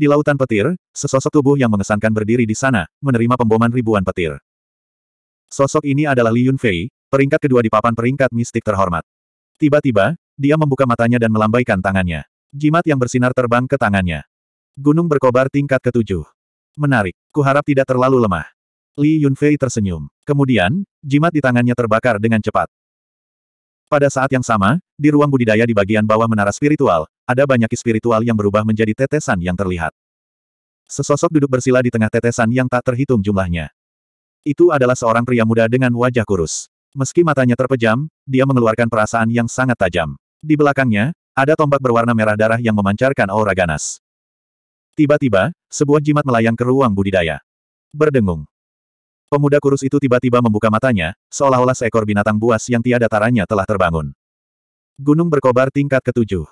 Di lautan petir, sesosok tubuh yang mengesankan berdiri di sana, menerima pemboman ribuan petir. Sosok ini adalah Li Yunfei, peringkat kedua di papan peringkat mistik terhormat. Tiba-tiba, dia membuka matanya dan melambaikan tangannya. Jimat yang bersinar terbang ke tangannya. Gunung berkobar tingkat ketujuh. Menarik, kuharap tidak terlalu lemah. Li Yunfei tersenyum. Kemudian, jimat di tangannya terbakar dengan cepat. Pada saat yang sama, di ruang budidaya di bagian bawah menara spiritual, ada banyak spiritual yang berubah menjadi tetesan yang terlihat. Sesosok duduk bersila di tengah tetesan yang tak terhitung jumlahnya. Itu adalah seorang pria muda dengan wajah kurus. Meski matanya terpejam, dia mengeluarkan perasaan yang sangat tajam. Di belakangnya, ada tombak berwarna merah darah yang memancarkan aura ganas. Tiba-tiba, sebuah jimat melayang ke ruang budidaya. Berdengung. Pemuda kurus itu tiba-tiba membuka matanya, seolah-olah seekor binatang buas yang tiada taranya telah terbangun. Gunung berkobar tingkat ketujuh.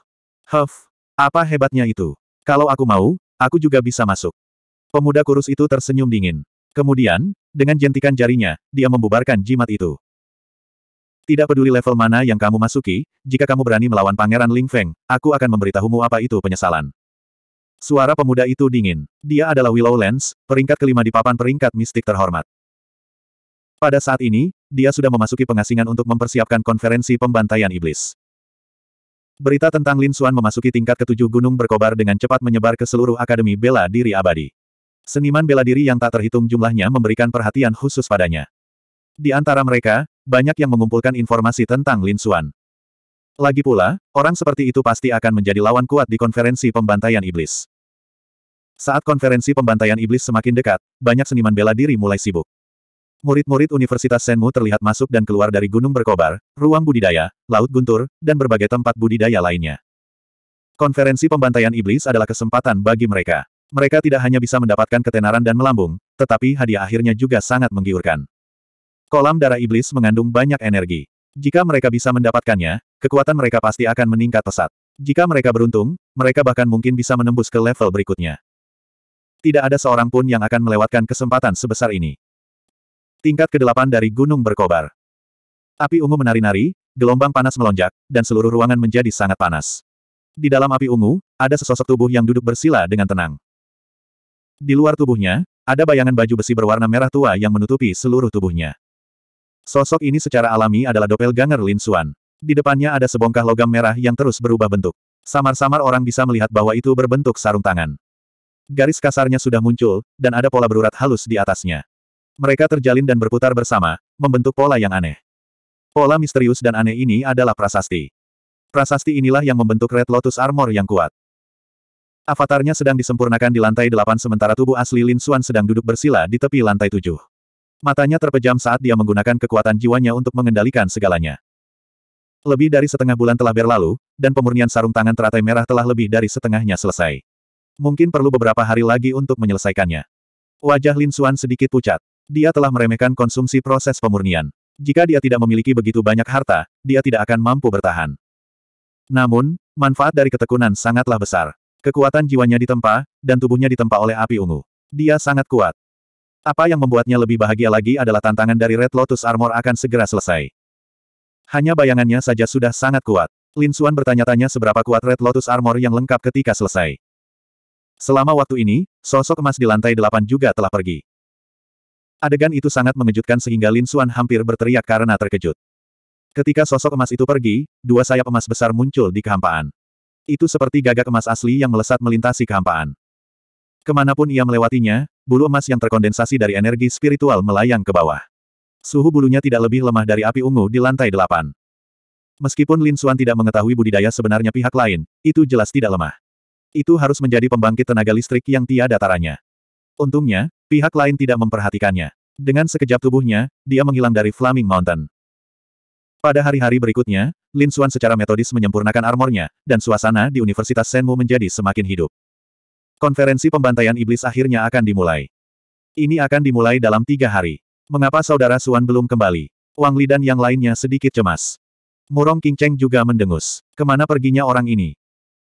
Huff, apa hebatnya itu? Kalau aku mau, aku juga bisa masuk. Pemuda kurus itu tersenyum dingin. Kemudian, dengan jentikan jarinya, dia membubarkan jimat itu. Tidak peduli level mana yang kamu masuki, jika kamu berani melawan Pangeran Ling Feng, aku akan memberitahumu apa itu penyesalan. Suara pemuda itu dingin. Dia adalah Willow Lens, peringkat kelima di papan peringkat mistik terhormat. Pada saat ini, dia sudah memasuki pengasingan untuk mempersiapkan konferensi pembantaian iblis. Berita tentang Lin Xuan memasuki tingkat ketujuh gunung berkobar dengan cepat menyebar ke seluruh Akademi Bela Diri Abadi. Seniman bela diri yang tak terhitung jumlahnya memberikan perhatian khusus padanya. Di antara mereka, banyak yang mengumpulkan informasi tentang Lin Xuan. Lagi pula, orang seperti itu pasti akan menjadi lawan kuat di konferensi pembantaian iblis. Saat konferensi pembantaian iblis semakin dekat, banyak seniman bela diri mulai sibuk. Murid-murid Universitas Senmu terlihat masuk dan keluar dari gunung berkobar, ruang budidaya, laut guntur, dan berbagai tempat budidaya lainnya. Konferensi pembantaian iblis adalah kesempatan bagi mereka. Mereka tidak hanya bisa mendapatkan ketenaran dan melambung, tetapi hadiah akhirnya juga sangat menggiurkan. Kolam darah iblis mengandung banyak energi. Jika mereka bisa mendapatkannya, kekuatan mereka pasti akan meningkat pesat. Jika mereka beruntung, mereka bahkan mungkin bisa menembus ke level berikutnya. Tidak ada seorang pun yang akan melewatkan kesempatan sebesar ini. Tingkat ke-8 dari Gunung Berkobar. Api ungu menari-nari, gelombang panas melonjak, dan seluruh ruangan menjadi sangat panas. Di dalam api ungu, ada sesosok tubuh yang duduk bersila dengan tenang. Di luar tubuhnya, ada bayangan baju besi berwarna merah tua yang menutupi seluruh tubuhnya. Sosok ini secara alami adalah doppelganger Lin Xuan. Di depannya ada sebongkah logam merah yang terus berubah bentuk. Samar-samar orang bisa melihat bahwa itu berbentuk sarung tangan. Garis kasarnya sudah muncul, dan ada pola berurat halus di atasnya. Mereka terjalin dan berputar bersama, membentuk pola yang aneh. Pola misterius dan aneh ini adalah prasasti. Prasasti inilah yang membentuk Red Lotus Armor yang kuat. Avatarnya sedang disempurnakan di lantai delapan sementara tubuh asli Lin Xuan sedang duduk bersila di tepi lantai tujuh. Matanya terpejam saat dia menggunakan kekuatan jiwanya untuk mengendalikan segalanya. Lebih dari setengah bulan telah berlalu, dan pemurnian sarung tangan teratai merah telah lebih dari setengahnya selesai. Mungkin perlu beberapa hari lagi untuk menyelesaikannya. Wajah Lin Xuan sedikit pucat. Dia telah meremehkan konsumsi proses pemurnian. Jika dia tidak memiliki begitu banyak harta, dia tidak akan mampu bertahan. Namun, manfaat dari ketekunan sangatlah besar. Kekuatan jiwanya ditempa, dan tubuhnya ditempa oleh api ungu. Dia sangat kuat. Apa yang membuatnya lebih bahagia lagi adalah tantangan dari Red Lotus Armor akan segera selesai. Hanya bayangannya saja sudah sangat kuat. Lin Xuan bertanya-tanya seberapa kuat Red Lotus Armor yang lengkap ketika selesai. Selama waktu ini, sosok emas di lantai delapan juga telah pergi. Adegan itu sangat mengejutkan sehingga Lin Xuan hampir berteriak karena terkejut. Ketika sosok emas itu pergi, dua sayap emas besar muncul di kehampaan. Itu seperti gagak emas asli yang melesat melintasi kehampaan. Kemanapun ia melewatinya, bulu emas yang terkondensasi dari energi spiritual melayang ke bawah. Suhu bulunya tidak lebih lemah dari api ungu di lantai delapan. Meskipun Lin Xuan tidak mengetahui budidaya sebenarnya pihak lain, itu jelas tidak lemah. Itu harus menjadi pembangkit tenaga listrik yang tiada taranya. Untungnya, pihak lain tidak memperhatikannya. Dengan sekejap tubuhnya, dia menghilang dari Flaming Mountain. Pada hari-hari berikutnya, Lin Xuan secara metodis menyempurnakan armornya, dan suasana di Universitas Senmu menjadi semakin hidup. Konferensi pembantaian iblis akhirnya akan dimulai. Ini akan dimulai dalam tiga hari. Mengapa saudara Xuan belum kembali? Wang Li dan yang lainnya sedikit cemas. Murong Qingcheng juga mendengus. Kemana perginya orang ini?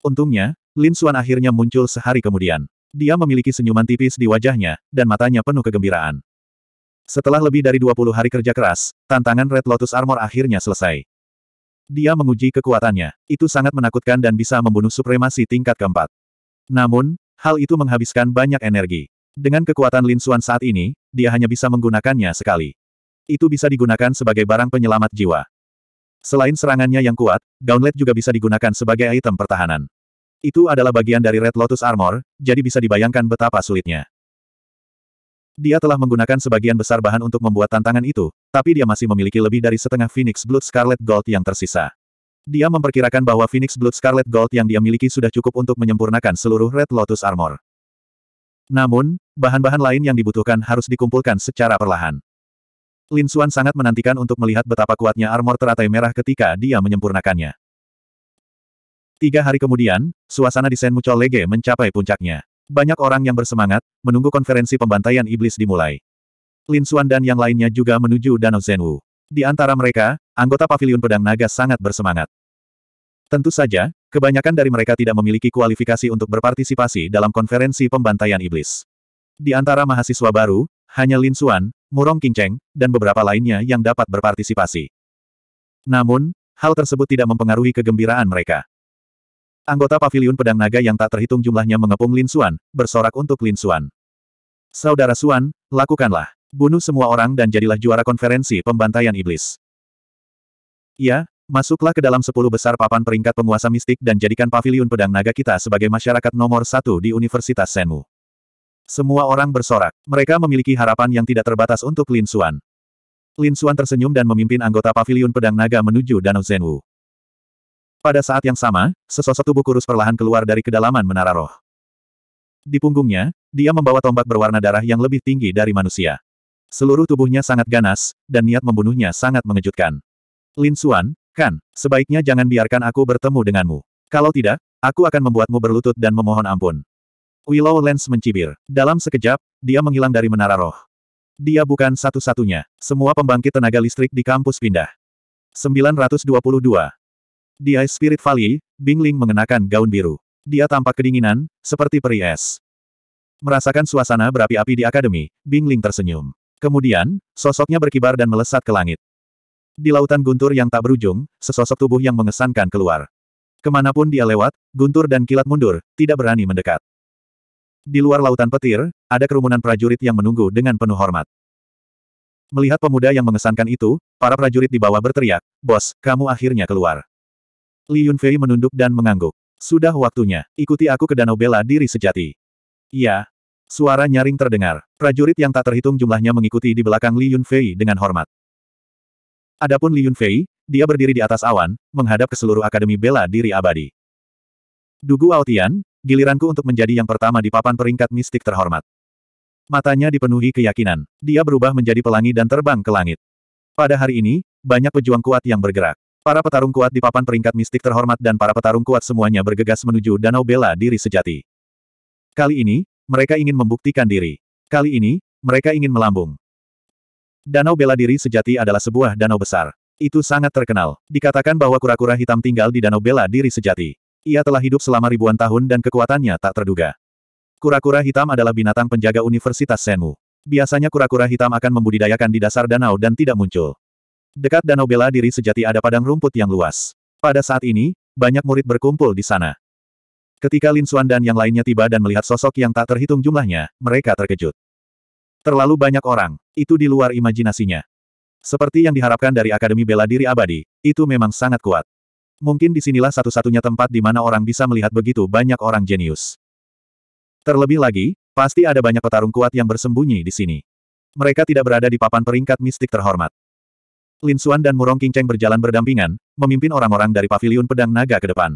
Untungnya, Lin Xuan akhirnya muncul sehari kemudian. Dia memiliki senyuman tipis di wajahnya, dan matanya penuh kegembiraan. Setelah lebih dari 20 hari kerja keras, tantangan Red Lotus Armor akhirnya selesai. Dia menguji kekuatannya. Itu sangat menakutkan dan bisa membunuh supremasi tingkat keempat. Namun, hal itu menghabiskan banyak energi. Dengan kekuatan Lin Xuan saat ini, dia hanya bisa menggunakannya sekali. Itu bisa digunakan sebagai barang penyelamat jiwa. Selain serangannya yang kuat, gauntlet juga bisa digunakan sebagai item pertahanan. Itu adalah bagian dari Red Lotus Armor, jadi bisa dibayangkan betapa sulitnya. Dia telah menggunakan sebagian besar bahan untuk membuat tantangan itu, tapi dia masih memiliki lebih dari setengah Phoenix Blood Scarlet Gold yang tersisa. Dia memperkirakan bahwa Phoenix Blood Scarlet Gold yang dia miliki sudah cukup untuk menyempurnakan seluruh Red Lotus Armor. Namun, bahan-bahan lain yang dibutuhkan harus dikumpulkan secara perlahan. Lin Xuan sangat menantikan untuk melihat betapa kuatnya armor teratai merah ketika dia menyempurnakannya. Tiga hari kemudian, suasana di Senmu Lege mencapai puncaknya. Banyak orang yang bersemangat, menunggu konferensi pembantaian iblis dimulai. Lin Xuan dan yang lainnya juga menuju Danau Zhenwu. Di antara mereka, anggota Paviliun Pedang Naga sangat bersemangat. Tentu saja, kebanyakan dari mereka tidak memiliki kualifikasi untuk berpartisipasi dalam konferensi pembantaian iblis. Di antara mahasiswa baru, hanya Lin Xuan, Murong Qingcheng, dan beberapa lainnya yang dapat berpartisipasi. Namun, hal tersebut tidak mempengaruhi kegembiraan mereka. Anggota paviliun pedang naga yang tak terhitung jumlahnya mengepung Lin Xuan, bersorak untuk Lin Xuan. Saudara Xuan, lakukanlah. Bunuh semua orang dan jadilah juara konferensi pembantaian iblis. Ya, masuklah ke dalam sepuluh besar papan peringkat penguasa mistik dan jadikan paviliun pedang naga kita sebagai masyarakat nomor satu di Universitas Senmu. Semua orang bersorak. Mereka memiliki harapan yang tidak terbatas untuk Lin Xuan. Lin Xuan tersenyum dan memimpin anggota paviliun pedang naga menuju Danau Zenwu. Pada saat yang sama, sesosok tubuh kurus perlahan keluar dari kedalaman menara roh. Di punggungnya, dia membawa tombak berwarna darah yang lebih tinggi dari manusia. Seluruh tubuhnya sangat ganas, dan niat membunuhnya sangat mengejutkan. Lin Xuan, kan, sebaiknya jangan biarkan aku bertemu denganmu. Kalau tidak, aku akan membuatmu berlutut dan memohon ampun. Willow Lens mencibir. Dalam sekejap, dia menghilang dari menara roh. Dia bukan satu-satunya. Semua pembangkit tenaga listrik di kampus pindah. 922. Di Ice Spirit Valley, Bingling mengenakan gaun biru. Dia tampak kedinginan, seperti peri es. Merasakan suasana berapi-api di akademi, Bingling tersenyum. Kemudian, sosoknya berkibar dan melesat ke langit. Di lautan guntur yang tak berujung, sesosok tubuh yang mengesankan keluar. Kemanapun dia lewat, guntur dan kilat mundur, tidak berani mendekat. Di luar lautan petir, ada kerumunan prajurit yang menunggu dengan penuh hormat. Melihat pemuda yang mengesankan itu, para prajurit di bawah berteriak, Bos, kamu akhirnya keluar. Li Yunfei menunduk dan mengangguk. Sudah waktunya, ikuti aku ke Danau Bela Diri Sejati. Ya. Suara nyaring terdengar. Prajurit yang tak terhitung jumlahnya mengikuti di belakang Li Yunfei dengan hormat. Adapun Li Yunfei, dia berdiri di atas awan, menghadap ke seluruh Akademi Bela Diri Abadi. Dugu Aotian, giliranku untuk menjadi yang pertama di papan peringkat mistik terhormat. Matanya dipenuhi keyakinan. Dia berubah menjadi pelangi dan terbang ke langit. Pada hari ini, banyak pejuang kuat yang bergerak. Para petarung kuat di papan peringkat mistik terhormat dan para petarung kuat semuanya bergegas menuju Danau Bela Diri Sejati. Kali ini, mereka ingin membuktikan diri. Kali ini, mereka ingin melambung. Danau Bela Diri Sejati adalah sebuah danau besar. Itu sangat terkenal. Dikatakan bahwa kura-kura hitam tinggal di Danau Bela Diri Sejati. Ia telah hidup selama ribuan tahun dan kekuatannya tak terduga. Kura-kura hitam adalah binatang penjaga Universitas Senmu. Biasanya kura-kura hitam akan membudidayakan di dasar danau dan tidak muncul. Dekat danau bela diri sejati ada padang rumput yang luas. Pada saat ini, banyak murid berkumpul di sana. Ketika Lin Suan dan yang lainnya tiba dan melihat sosok yang tak terhitung jumlahnya, mereka terkejut. Terlalu banyak orang, itu di luar imajinasinya. Seperti yang diharapkan dari Akademi Bela Diri Abadi, itu memang sangat kuat. Mungkin disinilah satu-satunya tempat di mana orang bisa melihat begitu banyak orang jenius. Terlebih lagi, pasti ada banyak petarung kuat yang bersembunyi di sini. Mereka tidak berada di papan peringkat mistik terhormat. Lin Xuan dan Murong Qingcheng berjalan berdampingan, memimpin orang-orang dari paviliun pedang naga ke depan.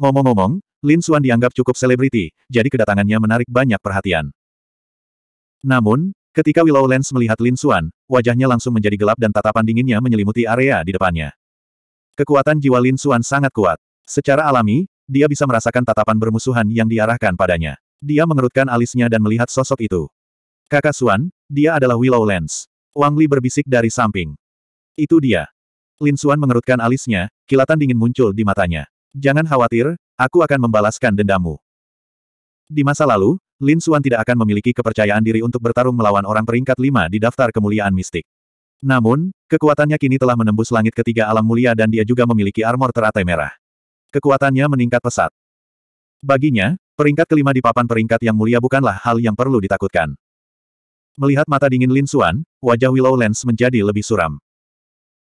Ngomong-ngomong, Lin Xuan dianggap cukup selebriti, jadi kedatangannya menarik banyak perhatian. Namun, ketika Willow Lens melihat Lin Xuan, wajahnya langsung menjadi gelap dan tatapan dinginnya menyelimuti area di depannya. Kekuatan jiwa Lin Xuan sangat kuat. Secara alami, dia bisa merasakan tatapan bermusuhan yang diarahkan padanya. Dia mengerutkan alisnya dan melihat sosok itu. Kakak Xuan, dia adalah Willow Lens. Wang Li berbisik dari samping. Itu dia. Lin Xuan mengerutkan alisnya, kilatan dingin muncul di matanya. Jangan khawatir, aku akan membalaskan dendammu. Di masa lalu, Lin Xuan tidak akan memiliki kepercayaan diri untuk bertarung melawan orang peringkat lima di daftar kemuliaan mistik. Namun, kekuatannya kini telah menembus langit ketiga alam mulia dan dia juga memiliki armor teratai merah. Kekuatannya meningkat pesat. Baginya, peringkat kelima di papan peringkat yang mulia bukanlah hal yang perlu ditakutkan. Melihat mata dingin Lin Xuan, wajah Willow Lens menjadi lebih suram.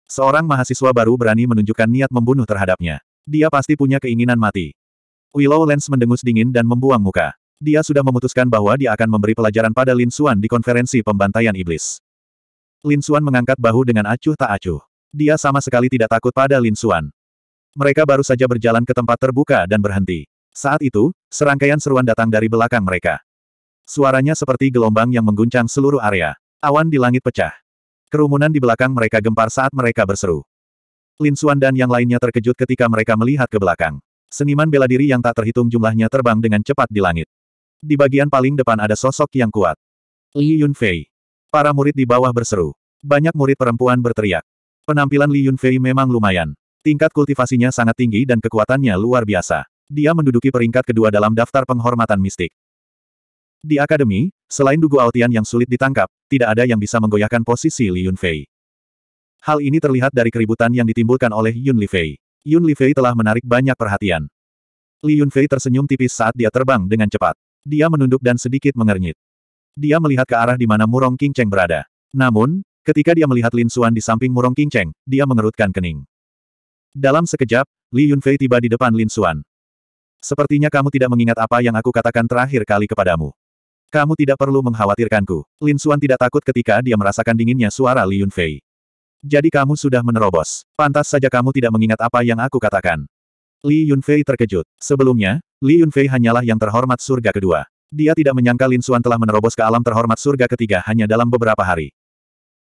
Seorang mahasiswa baru berani menunjukkan niat membunuh terhadapnya. Dia pasti punya keinginan mati. Willow Lens mendengus dingin dan membuang muka. Dia sudah memutuskan bahwa dia akan memberi pelajaran pada Lin Xuan di konferensi pembantaian iblis. Lin Xuan mengangkat bahu dengan acuh tak acuh. Dia sama sekali tidak takut pada Lin Xuan. Mereka baru saja berjalan ke tempat terbuka dan berhenti. Saat itu, serangkaian seruan datang dari belakang mereka. Suaranya seperti gelombang yang mengguncang seluruh area. Awan di langit pecah. Kerumunan di belakang mereka gempar saat mereka berseru. Lin Xuan dan yang lainnya terkejut ketika mereka melihat ke belakang. Seniman bela diri yang tak terhitung jumlahnya terbang dengan cepat di langit. Di bagian paling depan ada sosok yang kuat. Li Yunfei. Para murid di bawah berseru. Banyak murid perempuan berteriak. Penampilan Li Yunfei memang lumayan. Tingkat kultivasinya sangat tinggi dan kekuatannya luar biasa. Dia menduduki peringkat kedua dalam daftar penghormatan mistik. Di akademi, selain Dugu Altian yang sulit ditangkap, tidak ada yang bisa menggoyahkan posisi Li Yunfei. Hal ini terlihat dari keributan yang ditimbulkan oleh Yun Lifei. Yun Lifei telah menarik banyak perhatian. Li Yunfei tersenyum tipis saat dia terbang dengan cepat. Dia menunduk dan sedikit mengernyit. Dia melihat ke arah di mana Murong King Cheng berada. Namun, ketika dia melihat Lin Xuan di samping Murong King Cheng, dia mengerutkan kening. Dalam sekejap, Li Yunfei tiba di depan Lin Xuan. Sepertinya kamu tidak mengingat apa yang aku katakan terakhir kali kepadamu. Kamu tidak perlu mengkhawatirkanku. Lin Suan tidak takut ketika dia merasakan dinginnya suara Li Yunfei. Jadi kamu sudah menerobos. Pantas saja kamu tidak mengingat apa yang aku katakan. Li Yunfei terkejut. Sebelumnya, Li Yunfei hanyalah yang terhormat surga kedua. Dia tidak menyangka Lin Suan telah menerobos ke alam terhormat surga ketiga hanya dalam beberapa hari.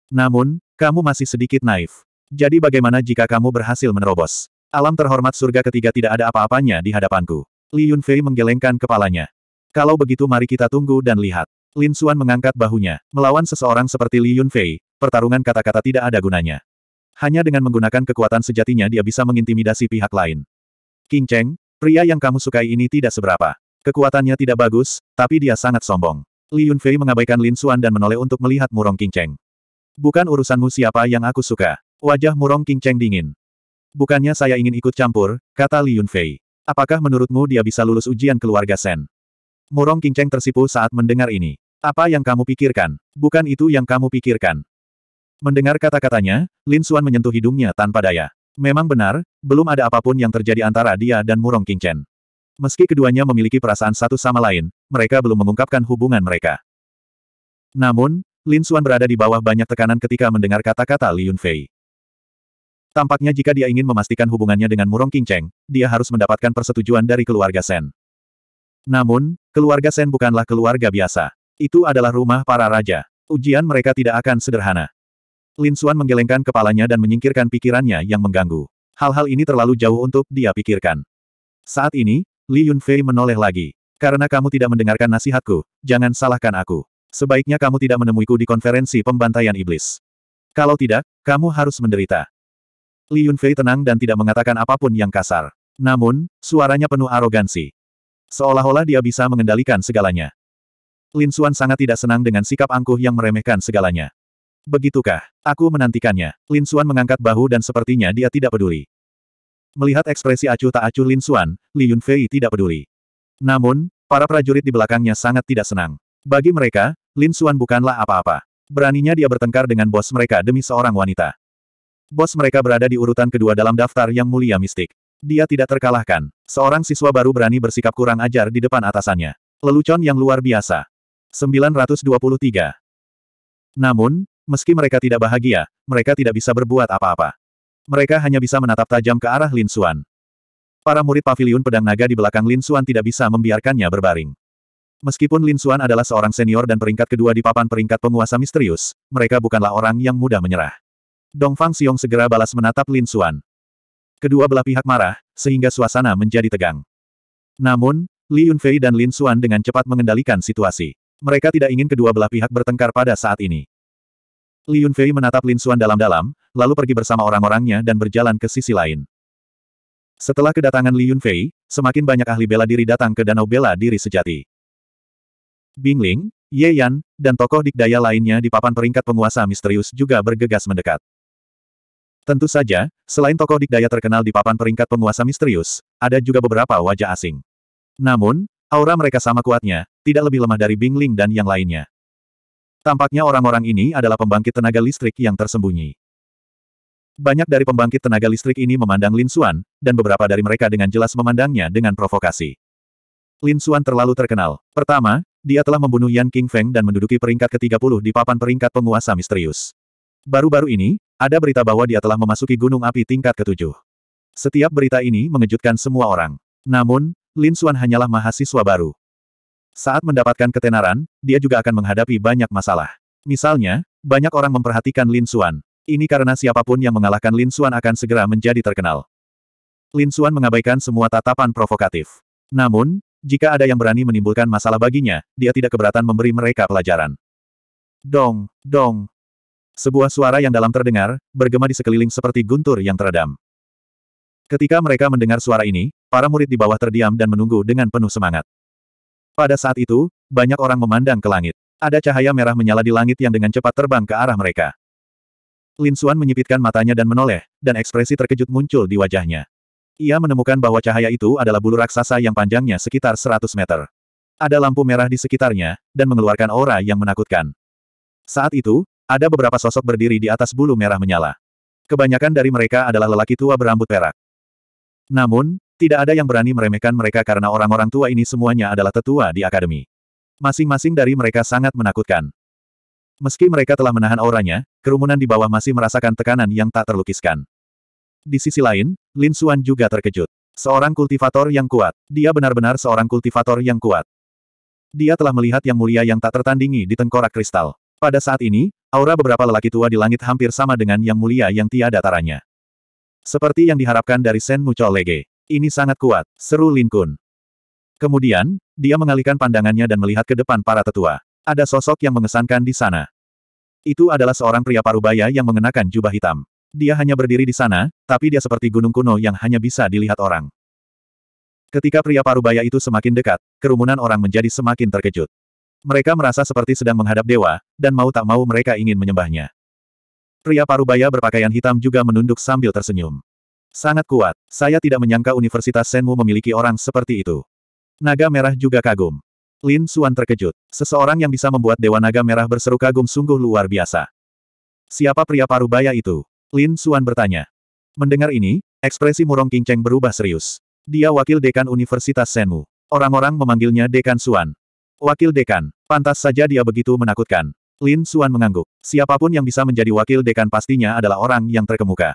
Namun, kamu masih sedikit naif. Jadi bagaimana jika kamu berhasil menerobos? Alam terhormat surga ketiga tidak ada apa-apanya di hadapanku. Li Yunfei menggelengkan kepalanya. Kalau begitu mari kita tunggu dan lihat. Lin Xuan mengangkat bahunya. Melawan seseorang seperti Li Yunfei, pertarungan kata-kata tidak ada gunanya. Hanya dengan menggunakan kekuatan sejatinya dia bisa mengintimidasi pihak lain. King Cheng, pria yang kamu sukai ini tidak seberapa. Kekuatannya tidak bagus, tapi dia sangat sombong. Li Yunfei mengabaikan Lin Xuan dan menoleh untuk melihat Murong King Cheng. Bukan urusanmu siapa yang aku suka. Wajah Murong King Cheng dingin. Bukannya saya ingin ikut campur, kata Li Yunfei. Apakah menurutmu dia bisa lulus ujian keluarga Sen? Murong Kingceng tersipu saat mendengar ini. Apa yang kamu pikirkan? Bukan itu yang kamu pikirkan. Mendengar kata-katanya, Lin Xuan menyentuh hidungnya tanpa daya. Memang benar, belum ada apapun yang terjadi antara dia dan Murong Kingchen. Meski keduanya memiliki perasaan satu sama lain, mereka belum mengungkapkan hubungan mereka. Namun, Lin Xuan berada di bawah banyak tekanan ketika mendengar kata-kata Li Yunfei. Tampaknya jika dia ingin memastikan hubungannya dengan Murong Kingcheng, dia harus mendapatkan persetujuan dari keluarga Sen. Namun, keluarga Sen bukanlah keluarga biasa. Itu adalah rumah para raja. Ujian mereka tidak akan sederhana. Lin Suan menggelengkan kepalanya dan menyingkirkan pikirannya yang mengganggu. Hal-hal ini terlalu jauh untuk dia pikirkan. Saat ini, Li Yunfei menoleh lagi. Karena kamu tidak mendengarkan nasihatku, jangan salahkan aku. Sebaiknya kamu tidak menemuiku di konferensi pembantaian iblis. Kalau tidak, kamu harus menderita. Li Yunfei tenang dan tidak mengatakan apapun yang kasar. Namun, suaranya penuh arogansi. Seolah-olah dia bisa mengendalikan segalanya. Lin Xuan sangat tidak senang dengan sikap angkuh yang meremehkan segalanya. Begitukah? Aku menantikannya. Lin Xuan mengangkat bahu dan sepertinya dia tidak peduli. Melihat ekspresi acuh tak acuh Lin Xuan, Li Yunfei tidak peduli. Namun, para prajurit di belakangnya sangat tidak senang. Bagi mereka, Lin Xuan bukanlah apa-apa. Beraninya dia bertengkar dengan bos mereka demi seorang wanita. Bos mereka berada di urutan kedua dalam daftar yang mulia mistik. Dia tidak terkalahkan. Seorang siswa baru berani bersikap kurang ajar di depan atasannya. Lelucon yang luar biasa. 923. Namun, meski mereka tidak bahagia, mereka tidak bisa berbuat apa-apa. Mereka hanya bisa menatap tajam ke arah Lin Xuan. Para murid Pavilion pedang naga di belakang Lin Xuan tidak bisa membiarkannya berbaring. Meskipun Lin Xuan adalah seorang senior dan peringkat kedua di papan peringkat penguasa misterius, mereka bukanlah orang yang mudah menyerah. Dong Fang Xiong segera balas menatap Lin Xuan. Kedua belah pihak marah, sehingga suasana menjadi tegang. Namun, Li Yunfei dan Lin Xuan dengan cepat mengendalikan situasi. Mereka tidak ingin kedua belah pihak bertengkar pada saat ini. Li Yunfei menatap Lin Xuan dalam-dalam, lalu pergi bersama orang-orangnya dan berjalan ke sisi lain. Setelah kedatangan Li Yunfei, semakin banyak ahli bela diri datang ke Danau Bela Diri Sejati. Bingling, Ye Yan, dan tokoh dikdaya lainnya di papan peringkat penguasa misterius juga bergegas mendekat. Tentu saja, selain tokoh dikdaya terkenal di papan peringkat penguasa misterius, ada juga beberapa wajah asing. Namun, aura mereka sama kuatnya, tidak lebih lemah dari Bingling dan yang lainnya. Tampaknya orang-orang ini adalah pembangkit tenaga listrik yang tersembunyi. Banyak dari pembangkit tenaga listrik ini memandang Lin Xuan, dan beberapa dari mereka dengan jelas memandangnya dengan provokasi. Lin Xuan terlalu terkenal. Pertama, dia telah membunuh Yan King Feng dan menduduki peringkat ke-30 di papan peringkat penguasa misterius. Baru-baru ini, ada berita bahwa dia telah memasuki gunung api tingkat ketujuh. Setiap berita ini mengejutkan semua orang. Namun, Lin Xuan hanyalah mahasiswa baru. Saat mendapatkan ketenaran, dia juga akan menghadapi banyak masalah. Misalnya, banyak orang memperhatikan Lin Xuan. Ini karena siapapun yang mengalahkan Lin Xuan akan segera menjadi terkenal. Lin Xuan mengabaikan semua tatapan provokatif. Namun, jika ada yang berani menimbulkan masalah baginya, dia tidak keberatan memberi mereka pelajaran. Dong, dong, sebuah suara yang dalam terdengar, bergema di sekeliling seperti guntur yang teredam. Ketika mereka mendengar suara ini, para murid di bawah terdiam dan menunggu dengan penuh semangat. Pada saat itu, banyak orang memandang ke langit. Ada cahaya merah menyala di langit yang dengan cepat terbang ke arah mereka. Lin Xuan menyipitkan matanya dan menoleh, dan ekspresi terkejut muncul di wajahnya. Ia menemukan bahwa cahaya itu adalah bulu raksasa yang panjangnya sekitar 100 meter. Ada lampu merah di sekitarnya, dan mengeluarkan aura yang menakutkan. Saat itu, ada beberapa sosok berdiri di atas bulu merah menyala. Kebanyakan dari mereka adalah lelaki tua berambut perak. Namun, tidak ada yang berani meremehkan mereka karena orang-orang tua ini semuanya adalah tetua di akademi. Masing-masing dari mereka sangat menakutkan. Meski mereka telah menahan auranya, kerumunan di bawah masih merasakan tekanan yang tak terlukiskan. Di sisi lain, Lin Suan juga terkejut. Seorang kultivator yang kuat. Dia benar-benar seorang kultivator yang kuat. Dia telah melihat yang mulia yang tak tertandingi di tengkorak kristal. Pada saat ini, Aura beberapa lelaki tua di langit hampir sama dengan yang mulia yang tiada taranya. Seperti yang diharapkan dari Sen Mucho Lege. Ini sangat kuat, seru Lin Kun. Kemudian, dia mengalihkan pandangannya dan melihat ke depan para tetua. Ada sosok yang mengesankan di sana. Itu adalah seorang pria parubaya yang mengenakan jubah hitam. Dia hanya berdiri di sana, tapi dia seperti gunung kuno yang hanya bisa dilihat orang. Ketika pria parubaya itu semakin dekat, kerumunan orang menjadi semakin terkejut. Mereka merasa seperti sedang menghadap dewa, dan mau tak mau mereka ingin menyembahnya. Pria parubaya berpakaian hitam juga menunduk sambil tersenyum. Sangat kuat, saya tidak menyangka Universitas Senmu memiliki orang seperti itu. Naga Merah juga kagum. Lin Suan terkejut. Seseorang yang bisa membuat Dewa Naga Merah berseru kagum sungguh luar biasa. Siapa pria parubaya itu? Lin Suan bertanya. Mendengar ini, ekspresi Murong King Cheng berubah serius. Dia wakil dekan Universitas Senmu. Orang-orang memanggilnya Dekan Suan. Wakil dekan. Pantas saja dia begitu menakutkan. Lin Suan mengangguk. Siapapun yang bisa menjadi wakil dekan pastinya adalah orang yang terkemuka.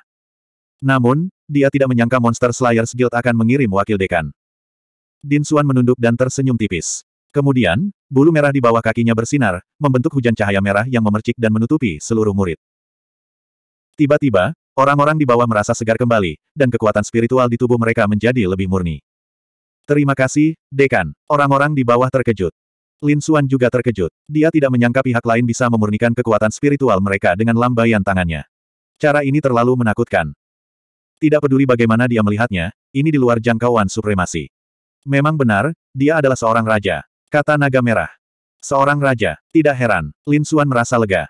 Namun, dia tidak menyangka Monster Slayers Guild akan mengirim wakil dekan. Din Suan menunduk dan tersenyum tipis. Kemudian, bulu merah di bawah kakinya bersinar, membentuk hujan cahaya merah yang memercik dan menutupi seluruh murid. Tiba-tiba, orang-orang di bawah merasa segar kembali, dan kekuatan spiritual di tubuh mereka menjadi lebih murni. Terima kasih, Dekan. Orang-orang di bawah terkejut. Lin Xuan juga terkejut. Dia tidak menyangka pihak lain bisa memurnikan kekuatan spiritual mereka dengan lambaian tangannya. Cara ini terlalu menakutkan. Tidak peduli bagaimana dia melihatnya, ini di luar jangkauan supremasi. Memang benar, dia adalah seorang raja. Kata naga merah. Seorang raja, tidak heran, Lin Xuan merasa lega.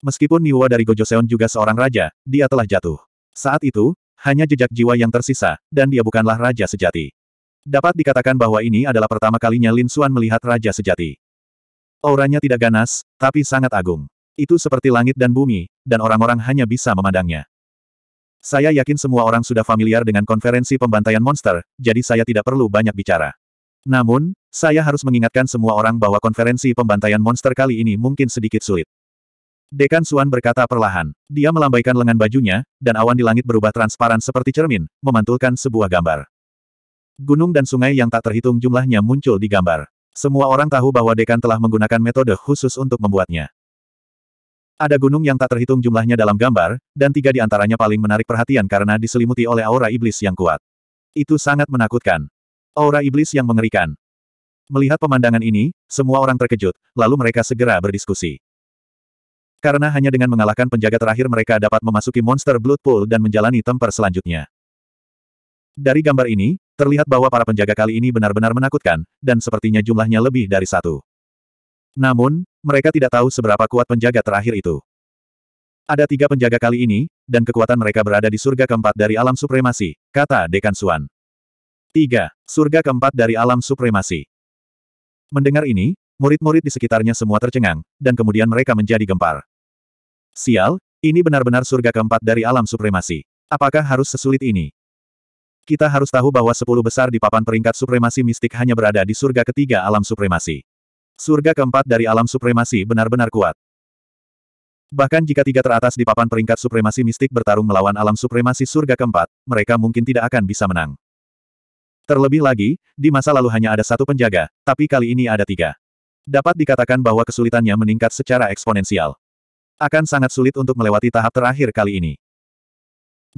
Meskipun Niwa dari Gojoseon juga seorang raja, dia telah jatuh. Saat itu, hanya jejak jiwa yang tersisa, dan dia bukanlah raja sejati. Dapat dikatakan bahwa ini adalah pertama kalinya Lin Xuan melihat Raja Sejati. Auranya tidak ganas, tapi sangat agung. Itu seperti langit dan bumi, dan orang-orang hanya bisa memandangnya. Saya yakin semua orang sudah familiar dengan konferensi pembantaian monster, jadi saya tidak perlu banyak bicara. Namun, saya harus mengingatkan semua orang bahwa konferensi pembantaian monster kali ini mungkin sedikit sulit. Dekan Suan berkata perlahan. Dia melambaikan lengan bajunya, dan awan di langit berubah transparan seperti cermin, memantulkan sebuah gambar. Gunung dan sungai yang tak terhitung jumlahnya muncul di gambar. Semua orang tahu bahwa Dekan telah menggunakan metode khusus untuk membuatnya. Ada gunung yang tak terhitung jumlahnya dalam gambar, dan tiga di antaranya paling menarik perhatian karena diselimuti oleh aura iblis yang kuat. Itu sangat menakutkan. Aura iblis yang mengerikan. Melihat pemandangan ini, semua orang terkejut, lalu mereka segera berdiskusi. Karena hanya dengan mengalahkan penjaga terakhir mereka dapat memasuki monster Blood Pool dan menjalani temper selanjutnya. Dari gambar ini, Terlihat bahwa para penjaga kali ini benar-benar menakutkan, dan sepertinya jumlahnya lebih dari satu. Namun, mereka tidak tahu seberapa kuat penjaga terakhir itu. Ada tiga penjaga kali ini, dan kekuatan mereka berada di surga keempat dari alam supremasi, kata Dekan Suan. Tiga, Surga keempat dari alam supremasi. Mendengar ini, murid-murid di sekitarnya semua tercengang, dan kemudian mereka menjadi gempar. Sial, ini benar-benar surga keempat dari alam supremasi. Apakah harus sesulit ini? Kita harus tahu bahwa sepuluh besar di papan peringkat supremasi mistik hanya berada di surga ketiga alam supremasi. Surga keempat dari alam supremasi benar-benar kuat. Bahkan jika tiga teratas di papan peringkat supremasi mistik bertarung melawan alam supremasi surga keempat, mereka mungkin tidak akan bisa menang. Terlebih lagi, di masa lalu hanya ada satu penjaga, tapi kali ini ada tiga. Dapat dikatakan bahwa kesulitannya meningkat secara eksponensial. Akan sangat sulit untuk melewati tahap terakhir kali ini.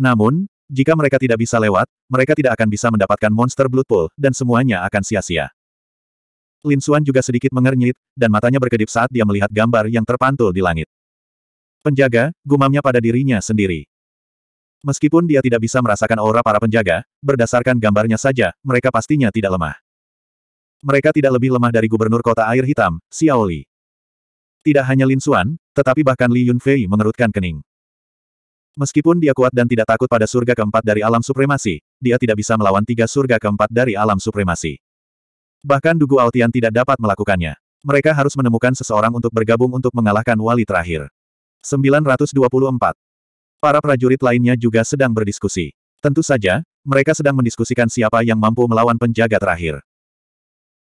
Namun, jika mereka tidak bisa lewat, mereka tidak akan bisa mendapatkan monster Blood Pool, dan semuanya akan sia-sia. Lin Xuan juga sedikit mengernyit, dan matanya berkedip saat dia melihat gambar yang terpantul di langit. Penjaga, gumamnya pada dirinya sendiri. Meskipun dia tidak bisa merasakan aura para penjaga, berdasarkan gambarnya saja, mereka pastinya tidak lemah. Mereka tidak lebih lemah dari gubernur kota air hitam, Xiaoli. Tidak hanya Lin Xuan, tetapi bahkan Li Yunfei mengerutkan kening. Meskipun dia kuat dan tidak takut pada surga keempat dari alam supremasi, dia tidak bisa melawan tiga surga keempat dari alam supremasi. Bahkan Dugu Altian tidak dapat melakukannya. Mereka harus menemukan seseorang untuk bergabung untuk mengalahkan wali terakhir. 924. Para prajurit lainnya juga sedang berdiskusi. Tentu saja, mereka sedang mendiskusikan siapa yang mampu melawan penjaga terakhir.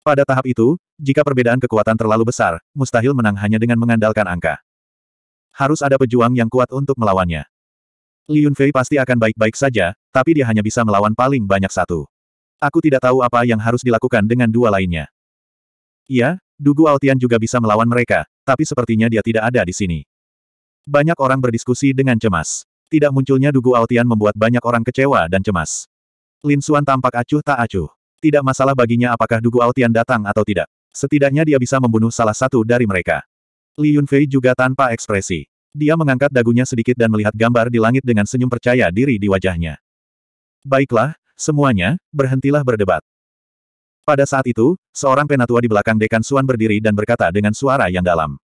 Pada tahap itu, jika perbedaan kekuatan terlalu besar, mustahil menang hanya dengan mengandalkan angka. Harus ada pejuang yang kuat untuk melawannya. Li Yunfei pasti akan baik-baik saja, tapi dia hanya bisa melawan paling banyak satu. Aku tidak tahu apa yang harus dilakukan dengan dua lainnya. Iya, Dugu Altian juga bisa melawan mereka, tapi sepertinya dia tidak ada di sini. Banyak orang berdiskusi dengan cemas. Tidak munculnya Dugu Altian membuat banyak orang kecewa dan cemas. Lin Xuan tampak acuh tak acuh. Tidak masalah baginya apakah Dugu Altian datang atau tidak. Setidaknya dia bisa membunuh salah satu dari mereka. Li Yunfei juga tanpa ekspresi. Dia mengangkat dagunya sedikit dan melihat gambar di langit dengan senyum percaya diri di wajahnya. Baiklah, semuanya, berhentilah berdebat. Pada saat itu, seorang penatua di belakang dekan Suan berdiri dan berkata dengan suara yang dalam.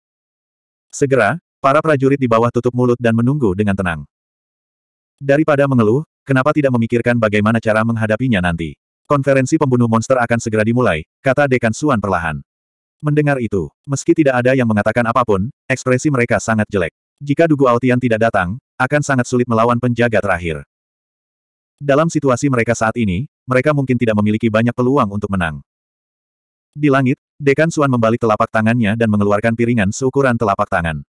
Segera, para prajurit di bawah tutup mulut dan menunggu dengan tenang. Daripada mengeluh, kenapa tidak memikirkan bagaimana cara menghadapinya nanti? Konferensi pembunuh monster akan segera dimulai, kata dekan Suan perlahan. Mendengar itu, meski tidak ada yang mengatakan apapun, ekspresi mereka sangat jelek. Jika Dugu Aotian tidak datang, akan sangat sulit melawan penjaga terakhir. Dalam situasi mereka saat ini, mereka mungkin tidak memiliki banyak peluang untuk menang. Di langit, Dekan Suan membalik telapak tangannya dan mengeluarkan piringan seukuran telapak tangan.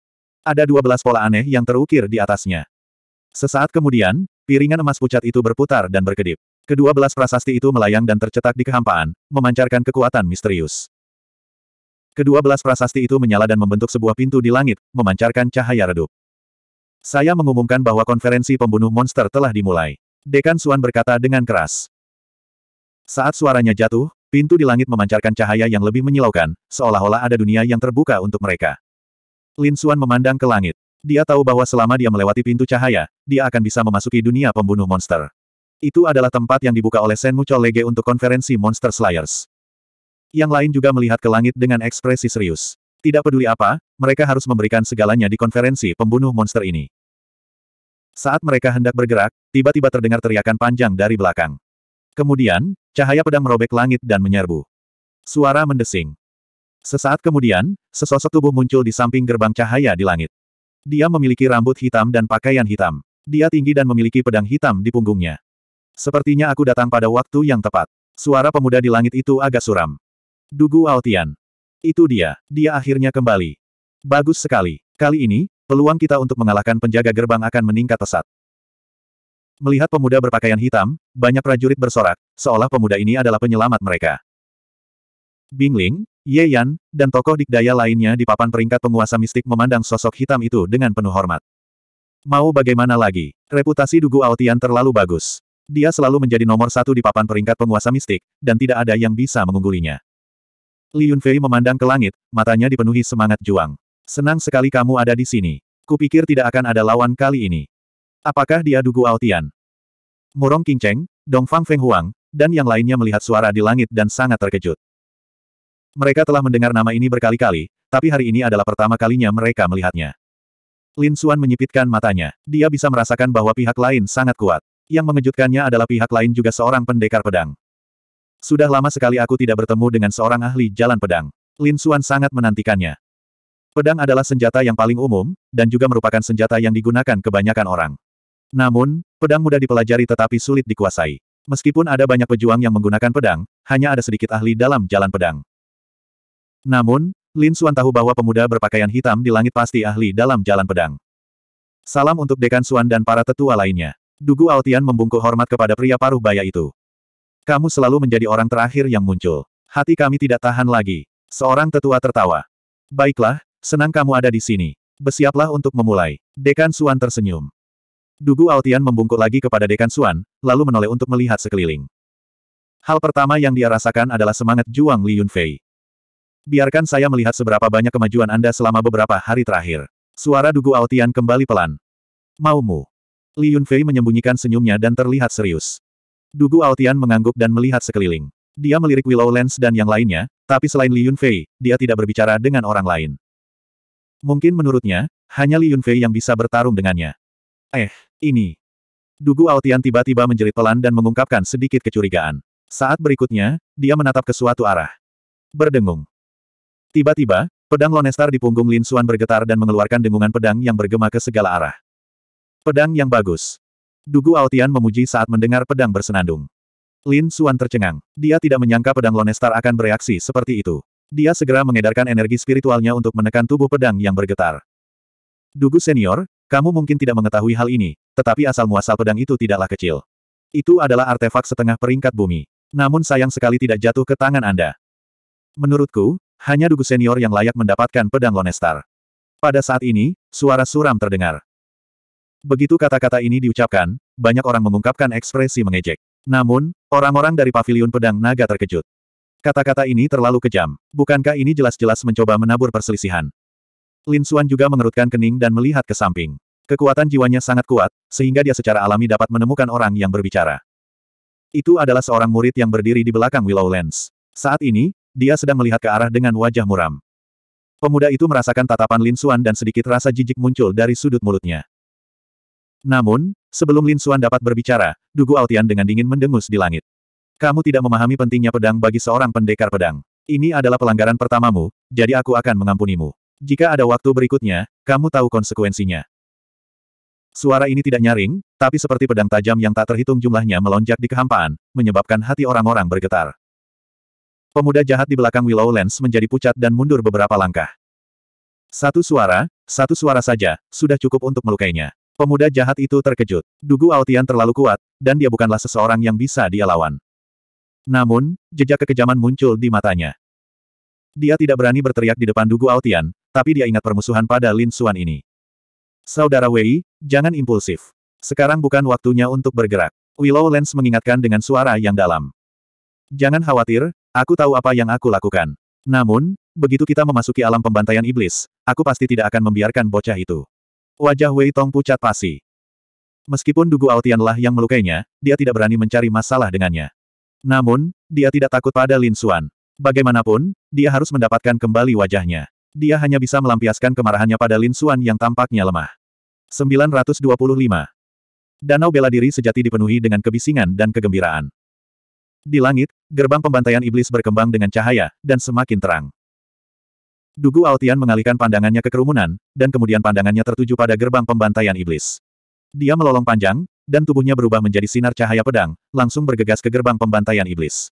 Ada dua belas pola aneh yang terukir di atasnya. Sesaat kemudian, piringan emas pucat itu berputar dan berkedip. Kedua belas prasasti itu melayang dan tercetak di kehampaan, memancarkan kekuatan misterius. Kedua belas prasasti itu menyala dan membentuk sebuah pintu di langit, memancarkan cahaya redup. Saya mengumumkan bahwa konferensi pembunuh monster telah dimulai. Dekan Suan berkata dengan keras. Saat suaranya jatuh, pintu di langit memancarkan cahaya yang lebih menyilaukan, seolah-olah ada dunia yang terbuka untuk mereka. Lin Suan memandang ke langit. Dia tahu bahwa selama dia melewati pintu cahaya, dia akan bisa memasuki dunia pembunuh monster. Itu adalah tempat yang dibuka oleh Mucho Lege untuk konferensi Monster Slayers. Yang lain juga melihat ke langit dengan ekspresi serius. Tidak peduli apa, mereka harus memberikan segalanya di konferensi pembunuh monster ini. Saat mereka hendak bergerak, tiba-tiba terdengar teriakan panjang dari belakang. Kemudian, cahaya pedang merobek langit dan menyerbu. Suara mendesing. Sesaat kemudian, sesosok tubuh muncul di samping gerbang cahaya di langit. Dia memiliki rambut hitam dan pakaian hitam. Dia tinggi dan memiliki pedang hitam di punggungnya. Sepertinya aku datang pada waktu yang tepat. Suara pemuda di langit itu agak suram. Dugu Altian. Itu dia, dia akhirnya kembali. Bagus sekali. Kali ini, peluang kita untuk mengalahkan penjaga gerbang akan meningkat pesat. Melihat pemuda berpakaian hitam, banyak prajurit bersorak, seolah pemuda ini adalah penyelamat mereka. Bingling, Ye Yan, dan tokoh dikdaya lainnya di papan peringkat penguasa mistik memandang sosok hitam itu dengan penuh hormat. Mau bagaimana lagi, reputasi Dugu Aotian terlalu bagus. Dia selalu menjadi nomor satu di papan peringkat penguasa mistik, dan tidak ada yang bisa mengunggulinya. Li Yunfei memandang ke langit, matanya dipenuhi semangat juang. Senang sekali kamu ada di sini. Kupikir tidak akan ada lawan kali ini. Apakah dia Dugu Aotian? Murong Qingcheng, Fang Feng Huang, dan yang lainnya melihat suara di langit dan sangat terkejut. Mereka telah mendengar nama ini berkali-kali, tapi hari ini adalah pertama kalinya mereka melihatnya. Lin Xuan menyipitkan matanya. Dia bisa merasakan bahwa pihak lain sangat kuat. Yang mengejutkannya adalah pihak lain juga seorang pendekar pedang. Sudah lama sekali aku tidak bertemu dengan seorang ahli jalan pedang. Lin Xuan sangat menantikannya. Pedang adalah senjata yang paling umum, dan juga merupakan senjata yang digunakan kebanyakan orang. Namun, pedang mudah dipelajari tetapi sulit dikuasai. Meskipun ada banyak pejuang yang menggunakan pedang, hanya ada sedikit ahli dalam jalan pedang. Namun, Lin Xuan tahu bahwa pemuda berpakaian hitam di langit pasti ahli dalam jalan pedang. Salam untuk Dekan Suan dan para tetua lainnya. Dugu Altian membungkuk hormat kepada pria paruh baya itu. Kamu selalu menjadi orang terakhir yang muncul. Hati kami tidak tahan lagi. Seorang tetua tertawa. Baiklah, senang kamu ada di sini. Bersiaplah untuk memulai. Dekan Suan tersenyum. Dugu Altian membungkuk lagi kepada Dekan Suan, lalu menoleh untuk melihat sekeliling. Hal pertama yang dia rasakan adalah semangat juang Li Yunfei. Biarkan saya melihat seberapa banyak kemajuan Anda selama beberapa hari terakhir. Suara Dugu Altian kembali pelan. Maumu. Li Yunfei menyembunyikan senyumnya dan terlihat serius. Dugu Aotian mengangguk dan melihat sekeliling. Dia melirik Willow Lens dan yang lainnya, tapi selain Li Yunfei, dia tidak berbicara dengan orang lain. Mungkin menurutnya, hanya Li Yunfei yang bisa bertarung dengannya. Eh, ini. Dugu Aotian tiba-tiba menjerit pelan dan mengungkapkan sedikit kecurigaan. Saat berikutnya, dia menatap ke suatu arah. Berdengung. Tiba-tiba, pedang Lonestar di punggung Lin Xuan bergetar dan mengeluarkan dengungan pedang yang bergema ke segala arah. Pedang yang bagus. Dugu Altian memuji saat mendengar pedang bersenandung. Lin Suan tercengang. Dia tidak menyangka pedang Lonestar akan bereaksi seperti itu. Dia segera mengedarkan energi spiritualnya untuk menekan tubuh pedang yang bergetar. Dugu senior, kamu mungkin tidak mengetahui hal ini, tetapi asal-muasal pedang itu tidaklah kecil. Itu adalah artefak setengah peringkat bumi. Namun sayang sekali tidak jatuh ke tangan Anda. Menurutku, hanya Dugu senior yang layak mendapatkan pedang Lonestar. Pada saat ini, suara suram terdengar. Begitu kata-kata ini diucapkan, banyak orang mengungkapkan ekspresi mengejek. Namun, orang-orang dari Paviliun pedang naga terkejut. Kata-kata ini terlalu kejam. Bukankah ini jelas-jelas mencoba menabur perselisihan? Lin Xuan juga mengerutkan kening dan melihat ke samping. Kekuatan jiwanya sangat kuat, sehingga dia secara alami dapat menemukan orang yang berbicara. Itu adalah seorang murid yang berdiri di belakang Willow Lens. Saat ini, dia sedang melihat ke arah dengan wajah muram. Pemuda itu merasakan tatapan Lin Xuan dan sedikit rasa jijik muncul dari sudut mulutnya. Namun, sebelum Lin Suan dapat berbicara, Dugu Altian dengan dingin mendengus di langit. Kamu tidak memahami pentingnya pedang bagi seorang pendekar pedang. Ini adalah pelanggaran pertamamu, jadi aku akan mengampunimu. Jika ada waktu berikutnya, kamu tahu konsekuensinya. Suara ini tidak nyaring, tapi seperti pedang tajam yang tak terhitung jumlahnya melonjak di kehampaan, menyebabkan hati orang-orang bergetar. Pemuda jahat di belakang Willow Lens menjadi pucat dan mundur beberapa langkah. Satu suara, satu suara saja, sudah cukup untuk melukainya. Pemuda jahat itu terkejut. Dugu Aotian terlalu kuat, dan dia bukanlah seseorang yang bisa dia lawan. Namun, jejak kekejaman muncul di matanya. Dia tidak berani berteriak di depan Dugu Aotian, tapi dia ingat permusuhan pada Lin Suan ini. Saudara Wei, jangan impulsif. Sekarang bukan waktunya untuk bergerak. Willow Lens mengingatkan dengan suara yang dalam. Jangan khawatir, aku tahu apa yang aku lakukan. Namun, begitu kita memasuki alam pembantaian iblis, aku pasti tidak akan membiarkan bocah itu. Wajah Wei Tong pucat pasi. Meskipun Dugu Aotianlah yang melukainya, dia tidak berani mencari masalah dengannya. Namun, dia tidak takut pada Lin Xuan. Bagaimanapun, dia harus mendapatkan kembali wajahnya. Dia hanya bisa melampiaskan kemarahannya pada Lin Xuan yang tampaknya lemah. 925. Danau bela diri sejati dipenuhi dengan kebisingan dan kegembiraan. Di langit, gerbang pembantaian iblis berkembang dengan cahaya, dan semakin terang. Dugu Altian mengalihkan pandangannya ke kerumunan, dan kemudian pandangannya tertuju pada gerbang pembantaian iblis. Dia melolong panjang, dan tubuhnya berubah menjadi sinar cahaya pedang, langsung bergegas ke gerbang pembantaian iblis.